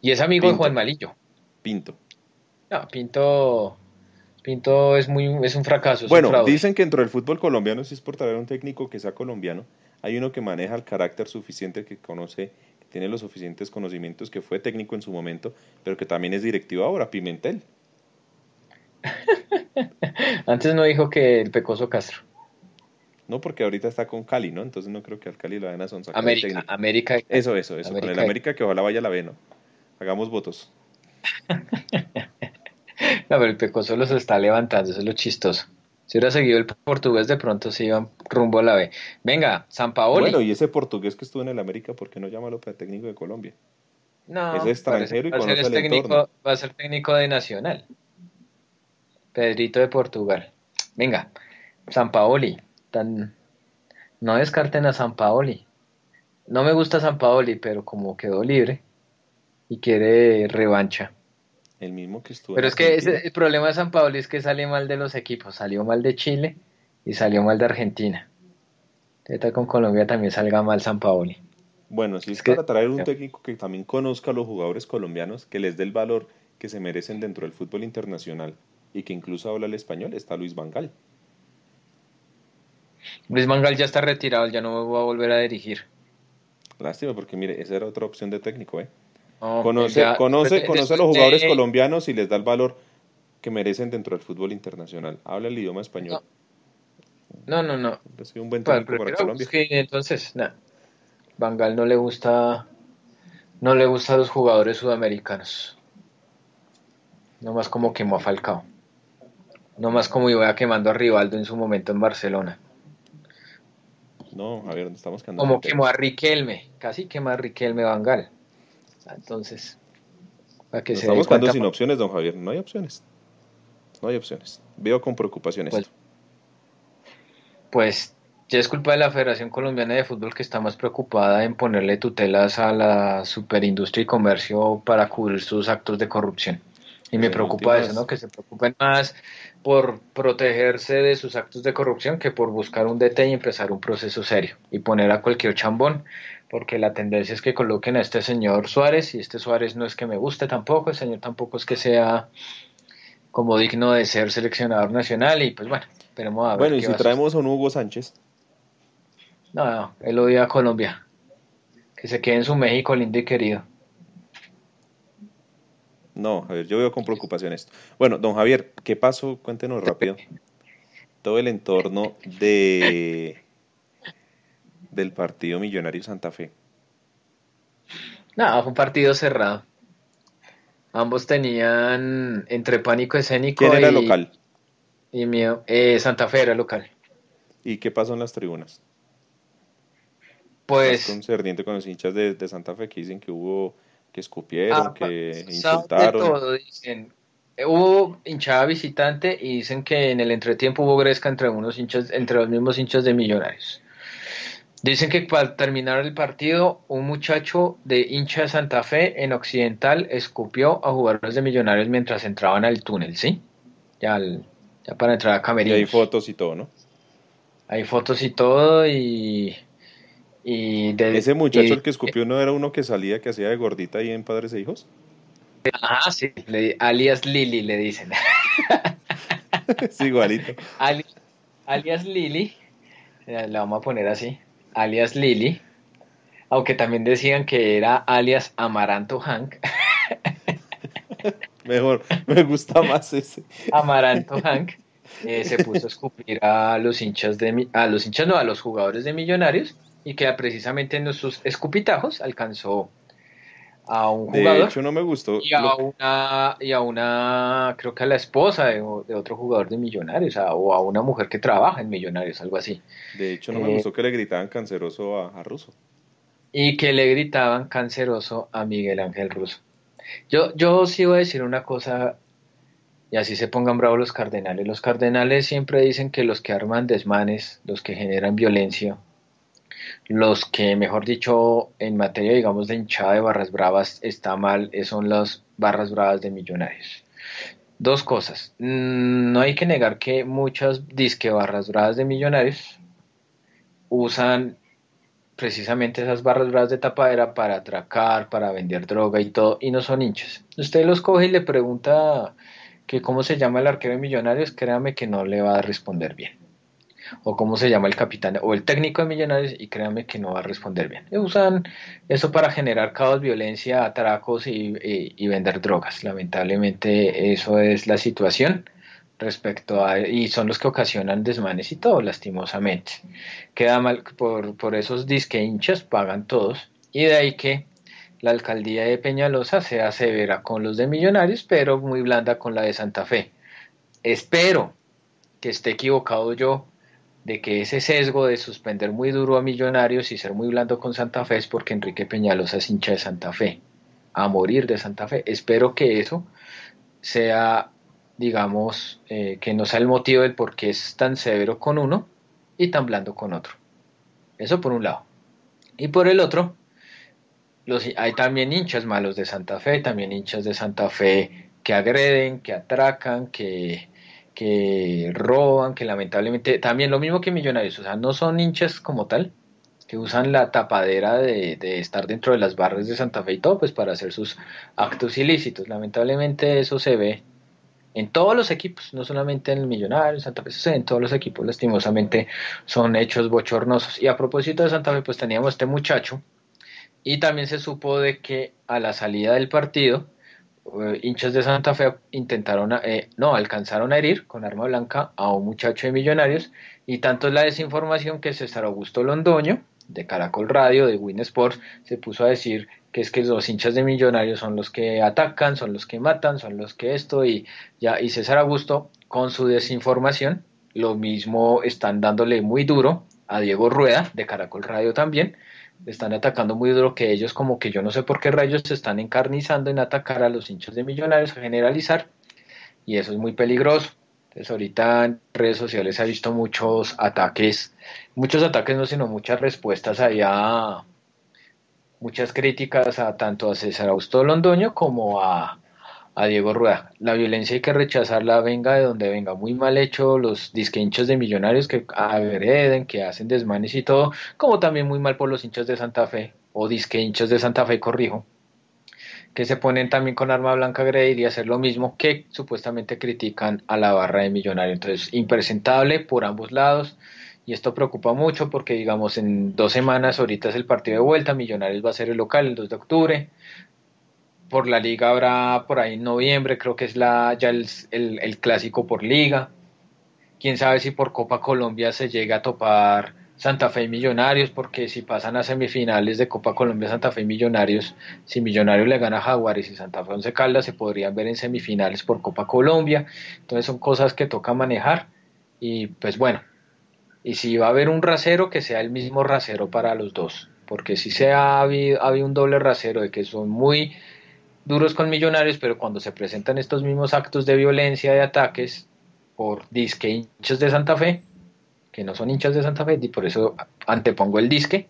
y es amigo de Juan Malillo. Pinto. No, Pinto. Pinto es muy es un fracaso. bueno, dicen que dentro del fútbol colombiano, si es por traer un técnico que sea colombiano, hay uno que maneja el carácter suficiente, que conoce, que tiene los suficientes conocimientos, que fue técnico en su momento, pero que también es directivo ahora, Pimentel. Antes no dijo que el Pecoso Castro. No, porque ahorita está con Cali, ¿no? Entonces no creo que al Cali lo vayan a son América, América. Eso, eso, eso. Con el América que ojalá vaya a la B, ¿no? Hagamos votos. no, pero el Pecoso solo se está levantando, eso es lo chistoso. Si hubiera seguido el portugués, de pronto se iban rumbo a la B. Venga, San Paoli. Bueno, y ese portugués que estuvo en el América, ¿por qué no llama al técnico de Colombia? No, es extranjero y va el técnico, va a ser técnico de Nacional. Pedrito de Portugal. Venga, San Paoli. No descarten a San Paoli. No me gusta San Paoli, pero como quedó libre y quiere revancha. El mismo que estuvo. Pero es que el problema de San Paoli es que sale mal de los equipos. Salió mal de Chile y salió mal de Argentina. Está con Colombia también salga mal San Paoli. Bueno, si es, que para traer un técnico que también conozca a los jugadores colombianos, que les dé el valor que se merecen dentro del fútbol internacional y que incluso habla el español, está Luis Vangal. Luis Mangal ya está retirado, ya no va a volver a dirigir. Lástima, porque mire, esa era otra opción de técnico, ¿eh? Pues, conoce, a los jugadores colombianos y les da el valor que merecen dentro del fútbol internacional. Habla el idioma español. No, no, no. un buen pues, técnico para, Colombia. entonces, nada. Bangal no le gusta no le gusta a los jugadores sudamericanos. No más como quemó a Falcao. No más como iba quemando a Rivaldo en su momento en Barcelona. No, Javier, estamos cantando. Como quemó a Riquelme, casi quemó a Riquelme vangal Entonces, para que Estamos buscando sin pues, opciones, don Javier. No hay opciones. No hay opciones. Veo con preocupación pues, esto. Pues ya es culpa de la Federación Colombiana de Fútbol que está más preocupada en ponerle tutelas a la superindustria y comercio para cubrir sus actos de corrupción. Y me eh, preocupa eso, ¿no? Que se preocupen más por protegerse de sus actos de corrupción que por buscar un detalle y empezar un proceso serio y poner a cualquier chambón, porque la tendencia es que coloquen a este señor Suárez y este Suárez no es que me guste tampoco, el señor tampoco es que sea como digno de ser seleccionador nacional y pues bueno, esperemos a ver. Bueno, y si traemos a un Hugo Sánchez. No, no, él odia a Colombia. Que se quede en su México lindo y querido. No, Javier, yo veo con preocupación esto. Bueno, don Javier, ¿qué pasó? Cuéntenos rápido. Todo el entorno de del partido Millonario Santa Fe. No, fue un partido cerrado. Ambos tenían entre pánico escénico. ¿Quién era local? Y mío, eh, Santa Fe era local. ¿Y qué pasó en las tribunas? Pues. concerniente con los hinchas de, de Santa Fe que dicen que hubo que ah, escupieron, que insultaron. dicen. Eh, hubo hinchada visitante y dicen que en el entretiempo hubo gresca entre unos hinchas, entre los mismos hinchas de Millonarios. Dicen que para terminar el partido, un muchacho de hincha de Santa Fe en Occidental escupió a jugadores de Millonarios mientras entraban al túnel, ¿sí? Ya, para entrar a Camerino. Y hay fotos y todo, ¿no? Hay fotos y todo y ¿Ese muchacho el que escupió no era uno que salía, que hacía de gordita ahí en Padres e Hijos? Ajá, sí, alias Lili le dicen. es igualito. alias Lili, eh, la vamos a poner así, alias Lili, aunque también decían que era alias Amaranto Hank. Mejor, me gusta más ese. Amaranto Hank. Eh, se puso a escupir a los hinchas de a los hinchas no a los jugadores de Millonarios y que precisamente en sus escupitajos alcanzó a un jugador. De hecho, no me gustó. Y a, una, creo que a la esposa de, otro jugador de Millonarios, o a una mujer que trabaja en Millonarios, algo así. De hecho, no me eh, gustó que le gritaban canceroso a, Russo. Y que le gritaban canceroso a Miguel Ángel Russo. Yo, yo sí voy a decir una cosa, y así se pongan bravos los cardenales. Los cardenales siempre dicen que los que arman desmanes, los que generan violencia, los que, mejor dicho, en materia, digamos, de hinchada de barras bravas está mal eh, son las barras bravas de millonarios. Dos cosas. Mm, no hay que negar que muchas disque barras bravas de millonarios usan precisamente esas barras bravas de tapadera para atracar, para vender droga y todo, y no son hinchas. Usted los coge y le pregunta que cómo se llama el arquero de Millonarios, créame que no le va a responder bien o cómo se llama el capitán o el técnico de Millonarios y créanme que no va a responder bien. Eh, usan eso para generar caos, violencia, atracos y, vender drogas. Lamentablemente eso es la situación respecto a y son los que ocasionan desmanes y todo lastimosamente queda mal por, por esos disque hinchas pagan todos y de ahí que la alcaldía de Peñalosa sea severa con los de Millonarios, pero muy blanda con la de Santa Fe. Espero que esté equivocado yo de que ese sesgo de suspender muy duro a Millonarios y ser muy blando con Santa Fe es porque Enrique Peñalosa es hincha de Santa Fe, a morir de Santa Fe. Espero que eso sea, digamos, eh, que no sea el motivo del por qué es tan severo con uno y tan blando con otro. Eso por un lado. Y por el otro, hay también hinchas malos de Santa Fe, también hinchas de Santa Fe que agreden, que atracan, que que roban, que lamentablemente, también lo mismo que millonarios, o sea, no son hinchas como tal, que usan la tapadera de, de estar dentro de las barras de Santa Fe y todo, pues para hacer sus actos ilícitos. Lamentablemente eso se ve en todos los equipos, no solamente en el Millonario, en Santa Fe, en todos los equipos, lastimosamente son hechos bochornosos. Y a propósito de Santa Fe, pues teníamos este muchacho y también se supo de que a la salida del partido, eh, hinchas de Santa Fe intentaron, eh, no, alcanzaron a herir con arma blanca a un muchacho de Millonarios y tanto es la desinformación que César Augusto Londoño, de Caracol Radio, de Win Sports, se puso a decir que es que los hinchas de Millonarios son los que atacan, son los que matan, son los que esto y ya y César Augusto con su desinformación lo mismo están dándole muy duro a Diego Rueda de Caracol Radio también están atacando muy duro que ellos como que yo no sé por qué rayos se están encarnizando en atacar a los hinchas de millonarios, a generalizar, y eso es muy peligroso. Entonces ahorita en redes sociales se ha visto muchos ataques, muchos ataques no, sino muchas respuestas allá, muchas críticas a tanto a César Augusto Londoño como a a Diego Rueda. La violencia hay que rechazarla, venga de donde venga, muy mal hecho los disque de millonarios que agreden, que hacen desmanes y todo, como también muy mal por los hinchos de Santa Fe, o disque de Santa Fe, corrijo, que se ponen también con arma blanca a agredir y hacer lo mismo que supuestamente critican a la barra de millonarios. Entonces, impresentable por ambos lados. Y esto preocupa mucho porque, digamos, en dos semanas ahorita es el partido de vuelta, Millonarios va a ser el local el 2 de octubre, por la liga habrá por ahí en noviembre, creo que es la, ya el, clásico por liga. Quién sabe si por Copa Colombia se llega a topar Santa Fe y Millonarios, porque si pasan a semifinales de Copa Colombia, Santa Fe y Millonarios, si Millonarios le gana a Jaguares y Santa Fe Once Caldas, se podrían ver en semifinales por Copa Colombia. Entonces son cosas que toca manejar y pues bueno. Y si va a haber un rasero, que sea el mismo rasero para los dos, porque si se habido, ha habido un doble rasero de que son muy duros con Millonarios, pero cuando se presentan estos mismos actos de violencia, de ataques por disque hinchas de Santa Fe, que no son hinchas de Santa Fe, y por eso antepongo el disque,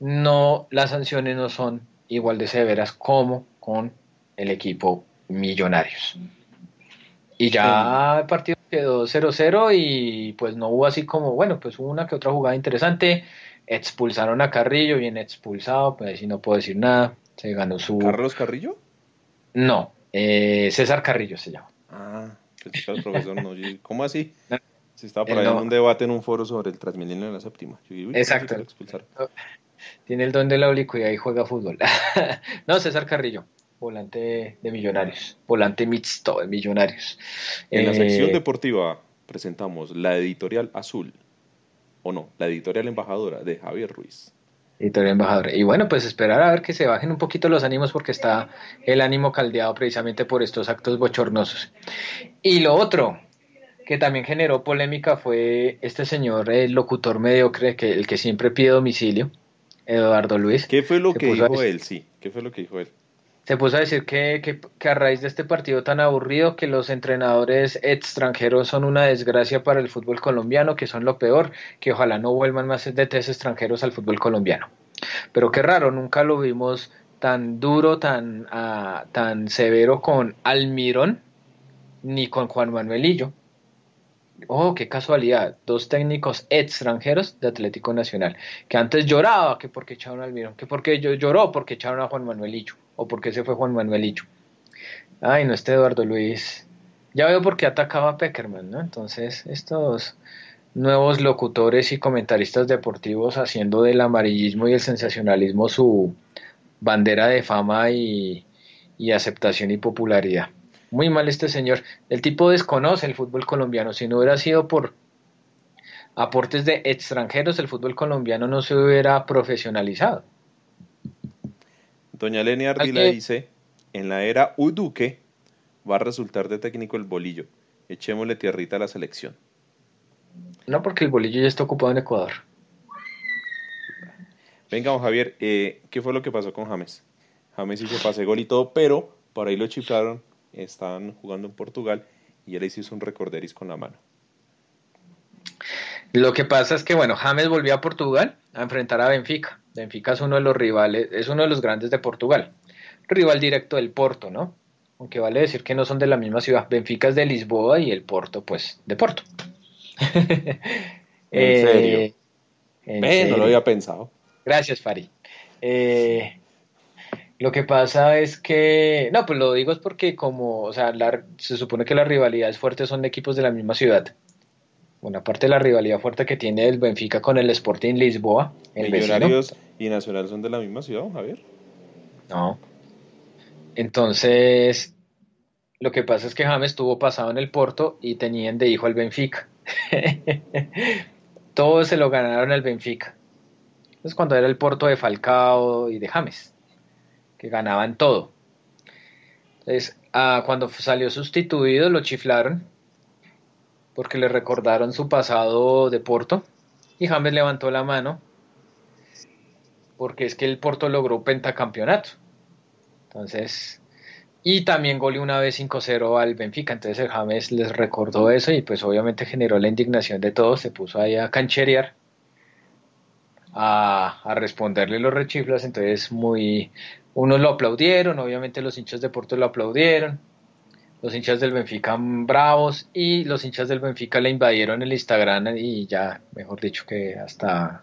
no, las sanciones no son igual de severas como con el equipo Millonarios. Y ya el partido quedó 0-0 y pues no hubo así como, bueno, pues hubo una que otra jugada interesante, expulsaron a Carrillo, bien expulsado, pues así no puedo decir nada, se ganó su... ¿Carlos Carrillo? No, eh, César Carrillo se llama. Ah, el pues, profesor ¿Cómo así? Se estaba por un debate en un foro sobre el Transmilenio de la séptima. Exacto. Tiene el don de la oblicuidad y juega fútbol. no, César Carrillo, volante de Millonarios, volante mixto de Millonarios. En la sección eh, deportiva presentamos la editorial azul, o no, la editorial embajadora de Javier Ruiz. Embajador. Y bueno, pues esperar a ver que se bajen un poquito los ánimos porque está el ánimo caldeado precisamente por estos actos bochornosos. Y lo otro que también generó polémica fue este señor, el locutor mediocre, que, el que siempre pide domicilio, Eduardo Luis. ¿Qué fue lo que, dijo él? Sí, ¿qué fue lo que dijo él? se puso a decir que, que, a raíz de este partido tan aburrido que los entrenadores extranjeros son una desgracia para el fútbol colombiano, que son lo peor, que ojalá no vuelvan más DTs extranjeros al fútbol colombiano. Pero qué raro, nunca lo vimos tan duro, tan, ah, tan severo con Almirón ni con Juan Manuelillo. Oh, qué casualidad. Dos técnicos extranjeros de Atlético Nacional, que antes lloraba que porque echaron al Mirón, que porque lloró porque echaron a Juan Manuel Ichu, o porque se fue Juan Manuel Ichu. Ay, no, está Eduardo Luis. Ya veo por qué atacaba a Peckerman, ¿no? Entonces, estos nuevos locutores y comentaristas deportivos haciendo del amarillismo y el sensacionalismo su bandera de fama y aceptación y popularidad muy mal este señor. El tipo desconoce el fútbol colombiano. Si no hubiera sido por aportes de extranjeros, el fútbol colombiano no se hubiera profesionalizado. Doña Lenia Ardila dice, en la era Uduque va a resultar de técnico el bolillo. Echémosle tierrita a la selección. No, porque el bolillo ya está ocupado en Ecuador. Venga, Javier, eh, ¿qué fue lo que pasó con James? James hizo pase gol y todo, pero por ahí lo chiflaron estaban jugando en Portugal y él hizo un recorderis con la mano. Lo que pasa es que, bueno, James volvió a Portugal a enfrentar a Benfica. Benfica es uno de los rivales, es uno de los grandes de Portugal. Rival directo del Porto, ¿no? Aunque vale decir que no son de la misma ciudad. Benfica es de Lisboa y el Porto, pues, de Porto. ¿En serio? Eh, no lo había pensado. Gracias, Fari. Eh, lo que pasa es que, no, pues lo digo es porque como, o sea, se supone que las rivalidades fuertes son equipos de la misma ciudad. Una parte de la rivalidad fuerte que tiene el Benfica con el Sporting Lisboa. El Millonarios y Nacional son de la misma ciudad, Javier. No. Entonces, lo que pasa es que James estuvo pasado en el Porto y tenían de hijo al Benfica. Todos se lo ganaron al Benfica. Es cuando era el Porto de Falcao y de James que ganaban todo. Entonces, ah, cuando salió sustituido, lo chiflaron porque le recordaron su pasado de Porto y James levantó la mano porque es que el Porto logró pentacampeonato. Entonces, y también goleó una vez 5-0 al Benfica. Entonces el James les recordó eso y pues obviamente generó la indignación de todos. Se puso ahí a cancherear, a, a responderle los rechiflas. Entonces muy, unos lo aplaudieron, obviamente los hinchas de Porto lo aplaudieron, los hinchas del Benfica mm, bravos y los hinchas del Benfica le invadieron el Instagram y ya, mejor dicho, que hasta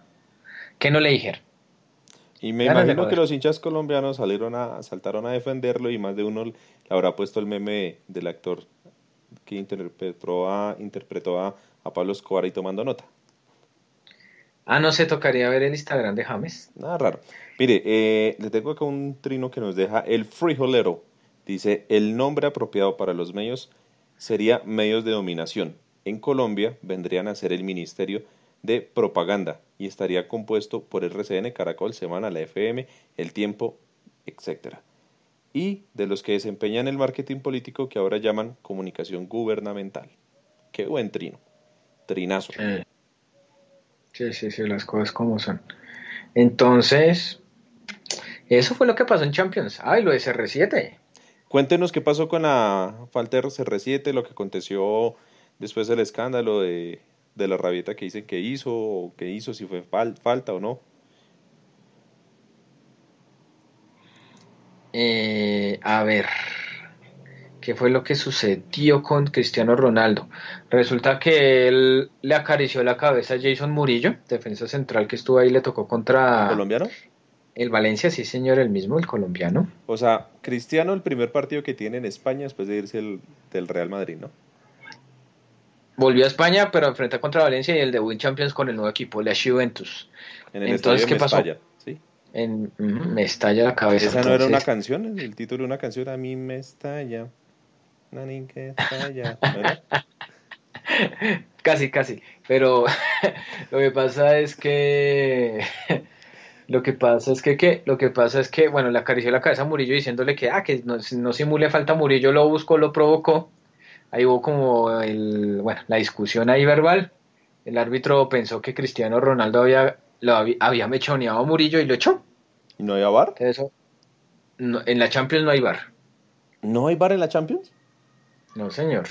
que no le dijeron. Y me imagino que los hinchas colombianos salieron a, saltaron a defenderlo y más de uno le habrá puesto el meme del actor que interpretó a, a Pablo Escobar y tomando nota. Ah, no se tocaría ver el Instagram de James. Nada raro. Mire, eh, le tengo acá un trino que nos deja el frijolero. Dice, el nombre apropiado para los medios sería medios de dominación. En Colombia vendrían a ser el Ministerio de Propaganda y estaría compuesto por el RCN, Caracol, Semana, la FM, El Tiempo, etc. Y de los que desempeñan el marketing político que ahora llaman comunicación gubernamental. Qué buen trino. Trinazo. sí, sí, sí las cosas como son. Entonces, eso fue lo que pasó en Champions. Ay, ah, lo de CR7. Cuéntenos qué pasó con la falta de CR7, lo que aconteció después del escándalo de, la rabieta que dicen que hizo, o que hizo, si fue falta o no. Eh, a ver, ¿qué fue lo que sucedió con Cristiano Ronaldo? Resulta que él le acarició la cabeza a Jason Murillo, defensa central que estuvo ahí, le tocó contra... ¿Colombiano? El Valencia, sí, señor, el mismo, el colombiano. O sea, Cristiano, el primer partido que tiene en España después de irse del Real Madrid, ¿no? Volvió a España, pero enfrenta contra Valencia y el de Win Champions con el nuevo equipo, la Juventus. Entonces, ¿qué pasó? En, me estalla la cabeza. Esa no era una canción, el título de una canción, a mí me estalla. Nanin que estalla. casi, casi. Pero lo que pasa es que. Lo que pasa es que, ¿qué? Lo que pasa es que, bueno, le acarició la cabeza a Murillo diciéndole que, ah, que no, simule falta Murillo, lo buscó, lo provocó. Ahí hubo como el, bueno, la discusión ahí verbal. El árbitro pensó que Cristiano Ronaldo había, lo había, mechoneado a Murillo y lo echó. ¿Y no había bar? Eso. en la Champions no hay bar. ¿No hay bar en la Champions? No, señor.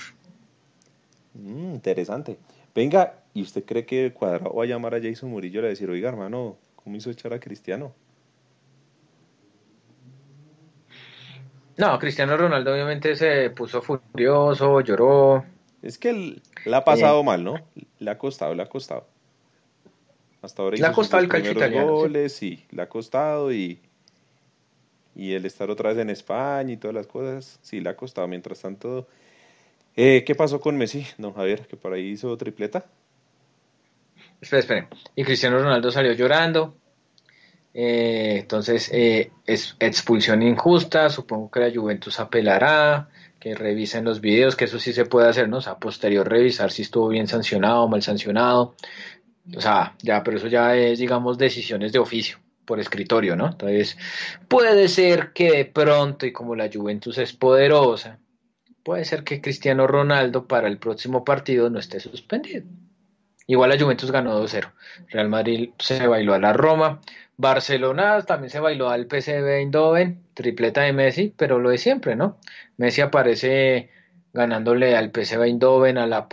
Mm, interesante. Venga, ¿y usted cree que Cuadrado va a llamar a Jason Murillo y le decir, oiga, hermano, ¿Cómo hizo echar a Cristiano? No, Cristiano Ronaldo obviamente se puso furioso, lloró. Es que le ha pasado mal, ¿no? Le ha costado, le ha costado. Hasta ahora le ha costado el calcio italiano. Goles, sí. le ha costado y, y el estar otra vez en España y todas las cosas, sí, le ha costado. Mientras tanto, eh, ¿qué pasó con Messi, don Javier? Que por ahí hizo tripleta. Y Cristiano Ronaldo salió llorando. Eh, entonces, eh, es expulsión injusta. Supongo que la Juventus apelará. Que revisen los videos, que eso sí se puede hacer, ¿no? A posterior revisar si estuvo bien sancionado, o mal sancionado. O sea, ya, pero eso ya es, digamos, decisiones de oficio por escritorio, ¿no? Entonces, puede ser que de pronto, y como la Juventus es poderosa, puede ser que Cristiano Ronaldo para el próximo partido no esté suspendido. Igual a Juventus ganó 2-0. Real Madrid se bailó a la Roma. Barcelona también se bailó al PCb Eindhoven, tripleta de Messi, pero lo de siempre, ¿no? Messi aparece ganándole al pcb Eindhoven, a la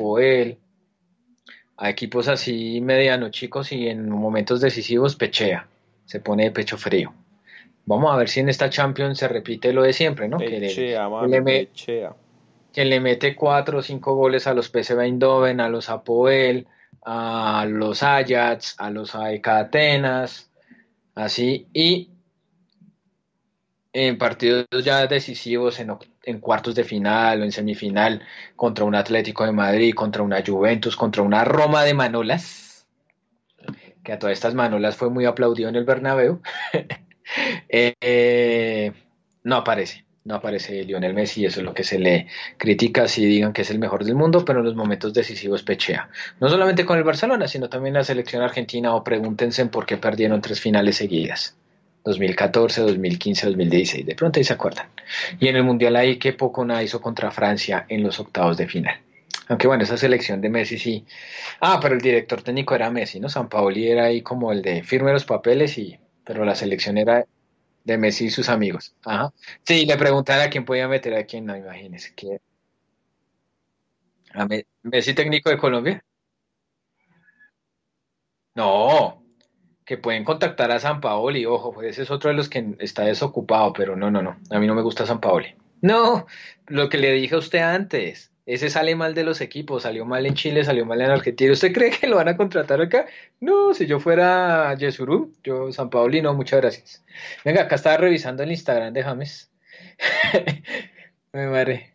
a equipos así medianos chicos y en momentos decisivos pechea, se pone de pecho frío. Vamos a ver si en esta Champions se repite lo de siempre, ¿no? que, le, le mete cuatro o cinco goles a los PSV Eindhoven, a los Apoel, a los Ayats, a los Aecatenas, así, y en partidos ya decisivos, en, cuartos de final o en semifinal, contra un Atlético de Madrid, contra una Juventus, contra una Roma de Manolas, que a todas estas Manolas fue muy aplaudido en el Bernabéu, eh, no aparece no aparece Lionel Messi, eso es lo que se le critica si digan que es el mejor del mundo, pero en los momentos decisivos pechea. No solamente con el Barcelona, sino también la selección argentina o pregúntense por qué perdieron tres finales seguidas. 2014, 2015, 2016, de pronto ahí se acuerdan. Y en el Mundial ahí que poco nada hizo contra Francia en los octavos de final. Aunque bueno, esa selección de Messi sí. Ah, pero el director técnico era Messi, ¿no? San Paoli era ahí como el de firme los papeles y pero la selección era de Messi y sus amigos. Ajá. Sí, le preguntaron a quién podía meter a quién, no, imagínese Que... Messi técnico de Colombia? No, que pueden contactar a San Paoli, ojo, pues ese es otro de los que está desocupado, pero no, no, no, a mí no me gusta San Paoli. No, lo que le dije a usted antes, ese sale mal de los equipos, salió mal en Chile, salió mal en Argentina. ¿Usted cree que lo van a contratar acá? No, si yo fuera Yesurú, yo San Paulino, muchas gracias. Venga, acá estaba revisando el Instagram de James. Me madre.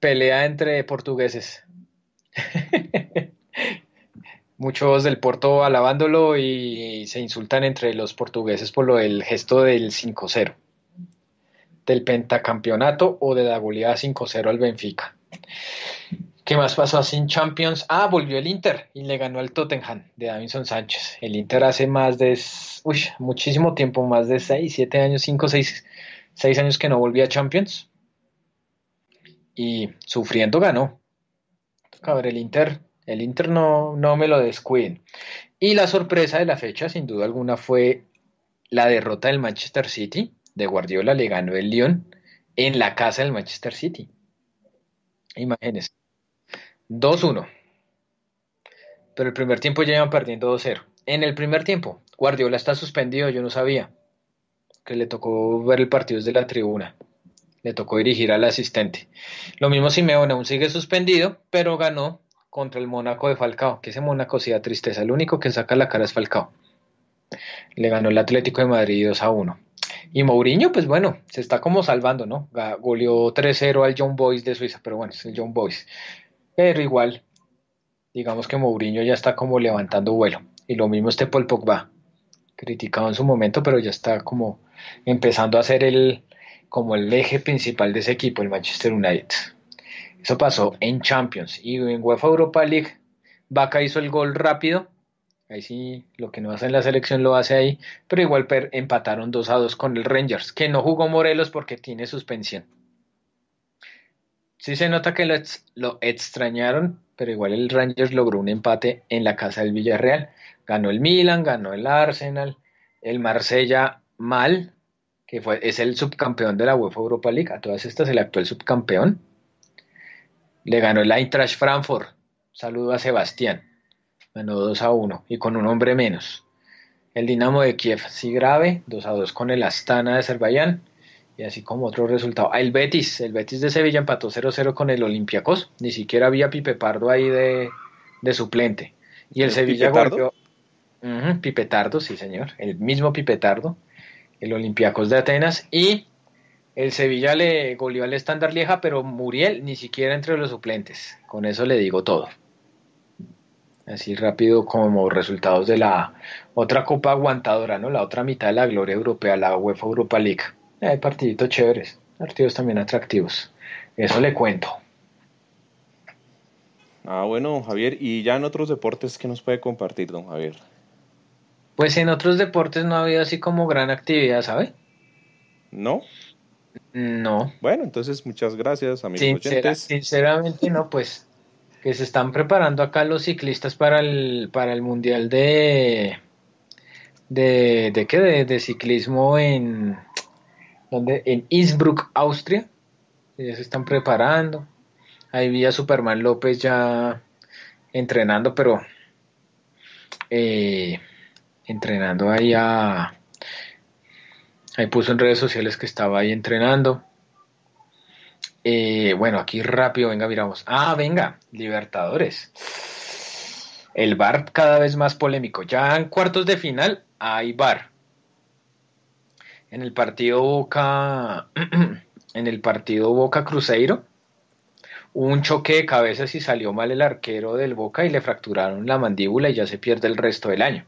Pelea entre portugueses. Muchos del Porto alabándolo y se insultan entre los portugueses por lo del gesto del 5-0, del pentacampeonato o de la goleada 5-0 al Benfica. ¿Qué más pasó sin Champions? Ah, volvió el Inter y le ganó al Tottenham de Davinson Sánchez. El Inter hace más de, muchísimo tiempo, más de 6, 7 años, 5, 6, 6 años que no volvía a Champions. Y sufriendo ganó. A ver, el Inter, el Inter no, no me lo descuiden. Y la sorpresa de la fecha, sin duda alguna, fue la derrota del Manchester City. De Guardiola le ganó el Lyon en la casa del Manchester City. Imagínense. 2-1. Pero el primer tiempo ya iban perdiendo 2-0. En el primer tiempo, Guardiola está suspendido, yo no sabía. Que le tocó ver el partido desde la tribuna. Le tocó dirigir al asistente. Lo mismo Simeone aún sigue suspendido, pero ganó contra el Mónaco de Falcao, que ese Mónaco sí da tristeza. El único que saca la cara es Falcao. Le ganó el Atlético de Madrid 2 a 1. Y Mourinho, pues bueno, se está como salvando, ¿no? Goleó 3-0 al John Boyce de Suiza, pero bueno, es el John Boyce. Pero igual, digamos que Mourinho ya está como levantando vuelo. Y lo mismo este Paul Pogba, criticado en su momento, pero ya está como empezando a ser el, como el eje principal de ese equipo, el Manchester United. Eso pasó en Champions y en UEFA Europa League. Vaca hizo el gol rápido Ahí sí, lo que no hace en la selección lo hace ahí, pero igual empataron 2 a 2 con el Rangers, que no jugó Morelos porque tiene suspensión. Sí se nota que lo, lo extrañaron, pero igual el Rangers logró un empate en la casa del Villarreal. Ganó el Milan, ganó el Arsenal, el Marsella mal, que fue, es el subcampeón de la UEFA Europa League, a todas estas el actual subcampeón. Le ganó el Eintracht Frankfurt. Saludo a Sebastián ganó 2 a 1 y con un hombre menos. El Dinamo de Kiev sí grave, 2 a 2 con el Astana de Azerbaiyán y así como otro resultado. Ah, el Betis, el Betis de Sevilla empató 0-0 con el Olympiacos, ni siquiera había Pipe Pardo ahí de, de suplente. Y el, Sevilla guardió golpeó. Pipetardo, sí señor, el mismo Pipetardo, el Olympiacos de Atenas y el Sevilla le goleó al estándar Lieja, pero Muriel ni siquiera entre los suplentes. Con eso le digo todo así rápido como resultados de la otra copa aguantadora, ¿no? La otra mitad de la gloria europea, la UEFA Europa League. Hay eh, partiditos chéveres, partidos también atractivos. Eso le cuento. Ah, bueno, Javier, ¿y ya en otros deportes qué nos puede compartir, don Javier? Pues en otros deportes no ha habido así como gran actividad, ¿sabe? ¿No? No. Bueno, entonces muchas gracias, amigos Sincera, Sinceramente no, pues que se están preparando acá los ciclistas para el, para el mundial de de, de, qué, de, ciclismo en donde en Innsbruck, Austria. Ya se están preparando. Ahí vi a Superman López ya entrenando, pero eh, entrenando ahí a ahí puso en redes sociales que estaba ahí entrenando. Eh, bueno, aquí rápido, venga, miramos. Ah, venga, Libertadores. El Bar cada vez más polémico. Ya en cuartos de final hay Bar. En el partido Boca, en el partido Boca Cruzeiro, un choque de cabezas y salió mal el arquero del Boca y le fracturaron la mandíbula y ya se pierde el resto del año.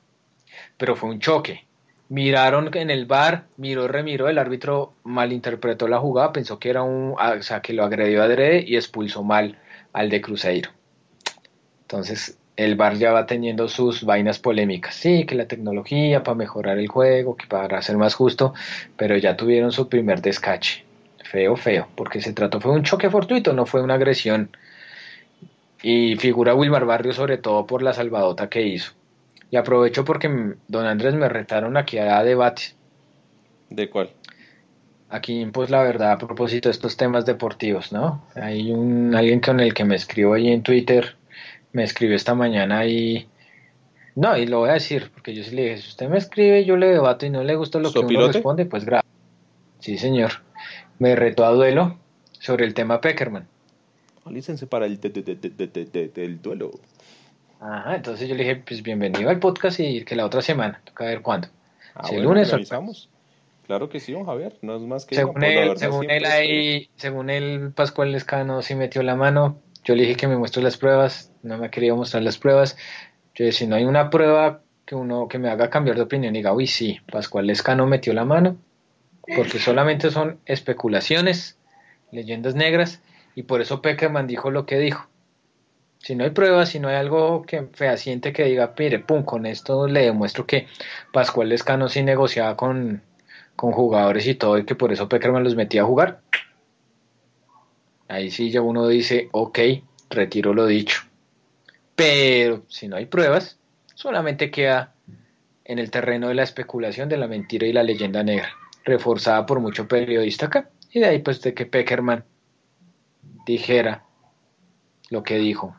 Pero fue un choque miraron en el bar, miró, remiró, el árbitro malinterpretó la jugada, pensó que era un, ah, o sea, que lo agredió adrede y expulsó mal al de Cruzeiro. Entonces, el bar ya va teniendo sus vainas polémicas. Sí, que la tecnología para mejorar el juego, que para ser más justo, pero ya tuvieron su primer descache. Feo, feo, porque se trató, fue un choque fortuito, no fue una agresión. Y figura Wilmar Barrio sobre todo por la salvadota que hizo. Y aprovecho porque don Andrés me retaron aquí a debate. ¿De cuál? Aquí, pues la verdad, a propósito de estos temas deportivos, ¿no? Hay un, alguien con el que me escribo ahí en Twitter, me escribió esta mañana y... No, y lo voy a decir, porque yo sí le dije, si usted me escribe, yo le debato y no le gusta lo que me responde, pues grave. Sí, señor. Me retó a duelo sobre el tema Peckerman. Alícense para el, el duelo entonces yo le dije, pues bienvenido al podcast y que la otra semana, toca ver cuándo. Ah, si el lunes Claro que sí, don Javier, no es más que... Según él, según él ahí, según él, Pascual Lescano sí metió la mano, yo le dije que me muestre las pruebas, no me ha querido mostrar las pruebas, yo dije, si no hay una prueba que uno que me haga cambiar de opinión diga, uy, sí, Pascual Lescano metió la mano, porque solamente son especulaciones, leyendas negras, y por eso Peckerman dijo lo que dijo si no hay pruebas, si no hay algo que fehaciente que diga, mire, pum, con esto le demuestro que Pascual Escano sí negociaba con, con jugadores y todo, y que por eso Peckerman los metía a jugar. Ahí sí ya uno dice, ok, retiro lo dicho. Pero si no hay pruebas, solamente queda en el terreno de la especulación, de la mentira y la leyenda negra, reforzada por mucho periodista acá. Y de ahí pues de que Peckerman dijera lo que dijo,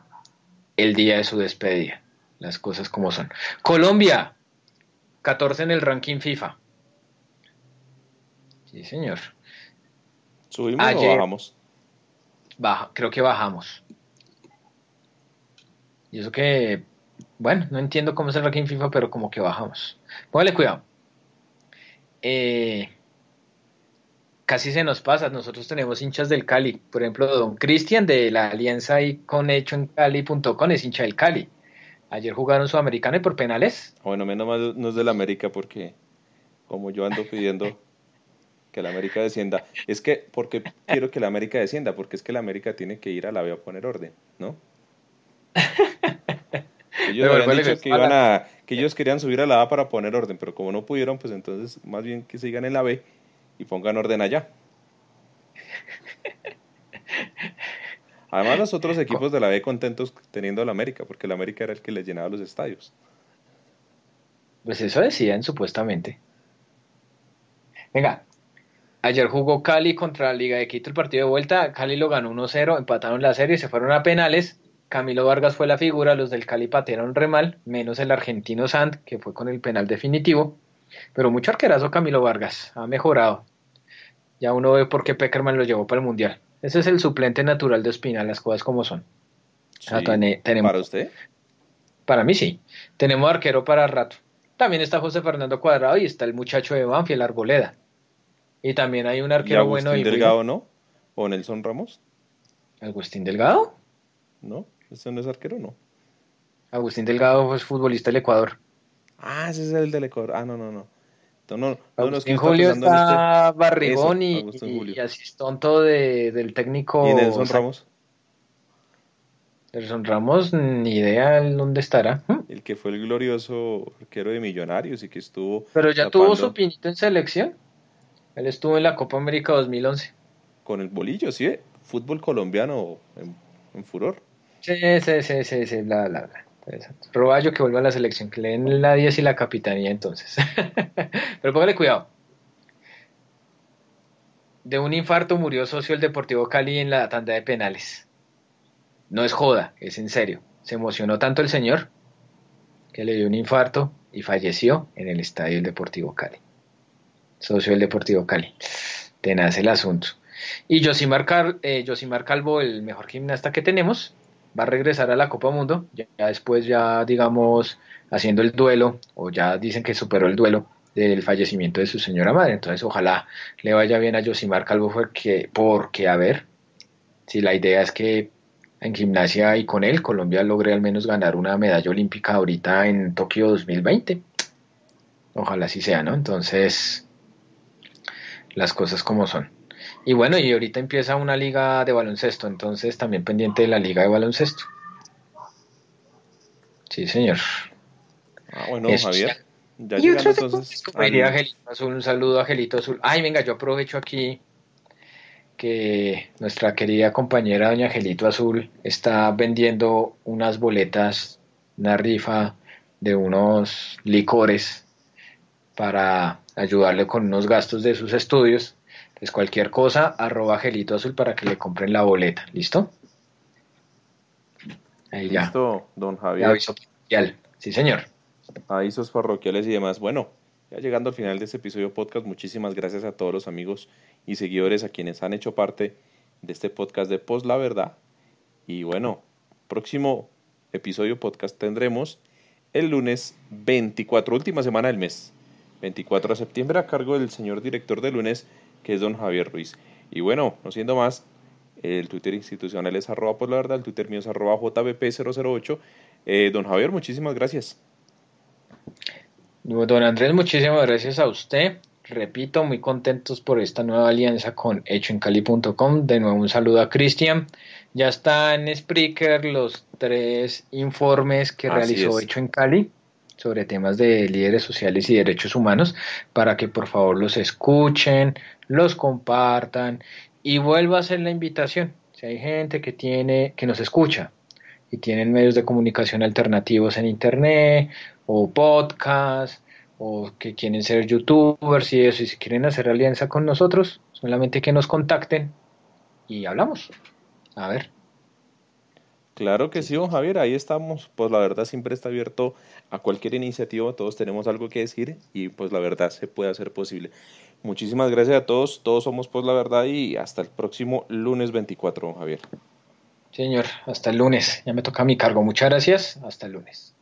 el día de su despedida. Las cosas como son. Colombia, 14 en el ranking FIFA. Sí, señor. ¿Subimos o bajamos? Baja, creo que bajamos. Y eso que, bueno, no entiendo cómo es el ranking FIFA, pero como que bajamos. Póngale cuidado. Eh, casi se nos pasa. Nosotros tenemos hinchas del Cali. Por ejemplo, don Cristian de la alianza y con hecho en Cali.com es hincha del Cali. Ayer jugaron americano y por penales. Bueno, menos mal no es del América porque como yo ando pidiendo que la América descienda, es que porque quiero que la América descienda, porque es que la América tiene que ir a la B a poner orden, ¿no? Ellos que iban que ellos querían subir a la A para poner orden, pero como no pudieron, pues entonces más bien que sigan en la B y pongan orden allá. Además, los otros equipos de la B contentos teniendo a la América, porque la América era el que les llenaba los estadios. Pues eso decían supuestamente. Venga, ayer jugó Cali contra la Liga de Quito el partido de vuelta. Cali lo ganó 1-0, empataron la serie, y se fueron a penales. Camilo Vargas fue la figura, los del Cali patearon remal, menos el argentino Sand, que fue con el penal definitivo. Pero mucho arquerazo Camilo Vargas, ha mejorado. Ya uno ve por qué Peckerman lo llevó para el Mundial. Ese es el suplente natural de Espinal. las cosas como son. ¿Para usted? Para mí sí. Tenemos arquero para rato. También está José Fernando Cuadrado y está el muchacho de Banfield, Arboleda. Y también hay un arquero ¿Y Agustín bueno. Pues, Delgado no? ¿O Nelson Ramos? ¿Agustín Delgado? No, ese no es arquero, no. Agustín Delgado es futbolista del Ecuador. Ah, ese es el del Ecuador. Ah, no, no, no. en este. Julio está, Barribón Barrigón y, así tonto de, del técnico. ¿Y Nelson Ramos? Nelson Ramos, ni idea dónde estará. El que fue el glorioso arquero de Millonarios y que estuvo. Pero ya tuvo su pinito en selección. Él estuvo en la Copa América 2011. Con el bolillo, sí, ¿eh? fútbol colombiano en, en furor. Sí, sí, sí, sí, sí, bla, Probablemente que vuelva a la selección, que le den la 10 y la capitanía entonces. Pero póngale cuidado. De un infarto murió socio del Deportivo Cali en la tanda de penales. No es joda, es en serio. Se emocionó tanto el señor que le dio un infarto y falleció en el estadio del Deportivo Cali. Socio del Deportivo Cali. Tenaz el asunto. Y Josimar eh, Calvo, el mejor gimnasta que tenemos, va a regresar a la Copa Mundo, ya, después ya digamos haciendo el duelo, o ya dicen que superó el duelo del fallecimiento de su señora madre. Entonces, ojalá le vaya bien a Josimar Calvo, porque, porque a ver, si la idea es que en gimnasia y con él Colombia logre al menos ganar una medalla olímpica ahorita en Tokio 2020. Ojalá así sea, ¿no? Entonces, las cosas como son. Y bueno, y ahorita empieza una liga de baloncesto, entonces también pendiente de la liga de baloncesto. Sí, señor. Ah, bueno, Javier. Ya, Angelito Azul, un saludo a Angelito Azul. Ay, venga, yo aprovecho aquí que nuestra querida compañera doña Angelito Azul está vendiendo unas boletas, una rifa de unos licores para ayudarle con unos gastos de sus estudios. Es pues cualquier cosa, arroba gelito azul para que le compren la boleta. ¿Listo? Ahí ya. Listo, don Javier. Aviso parroquial. Sí, señor. Avisos parroquiales y demás. Bueno, ya llegando al final de este episodio podcast, muchísimas gracias a todos los amigos y seguidores a quienes han hecho parte de este podcast de Post La Verdad. Y bueno, próximo episodio podcast tendremos el lunes 24, última semana del mes, 24 de septiembre, a cargo del señor director de lunes, que es don Javier Ruiz. Y bueno, no siendo más, el Twitter institucional es arroba por pues la verdad, el Twitter mío es arroba jbp008. Eh, don Javier, muchísimas gracias. Don Andrés, muchísimas gracias a usted. Repito, muy contentos por esta nueva alianza con hechoencali.com. De nuevo un saludo a Cristian. Ya está en Spreaker los tres informes que realizó Hecho en Cali sobre temas de líderes sociales y derechos humanos para que por favor los escuchen, los compartan y vuelva a hacer la invitación. Si hay gente que tiene que nos escucha y tienen medios de comunicación alternativos en internet o podcast o que quieren ser youtubers y eso y si quieren hacer alianza con nosotros, solamente que nos contacten y hablamos. A ver. Claro que sí, don Javier, ahí estamos. Pues la verdad siempre está abierto a cualquier iniciativa, todos tenemos algo que decir y pues la verdad se puede hacer posible. Muchísimas gracias a todos, todos somos pues la verdad y hasta el próximo lunes 24, don Javier. Señor, hasta el lunes, ya me toca mi cargo. Muchas gracias, hasta el lunes.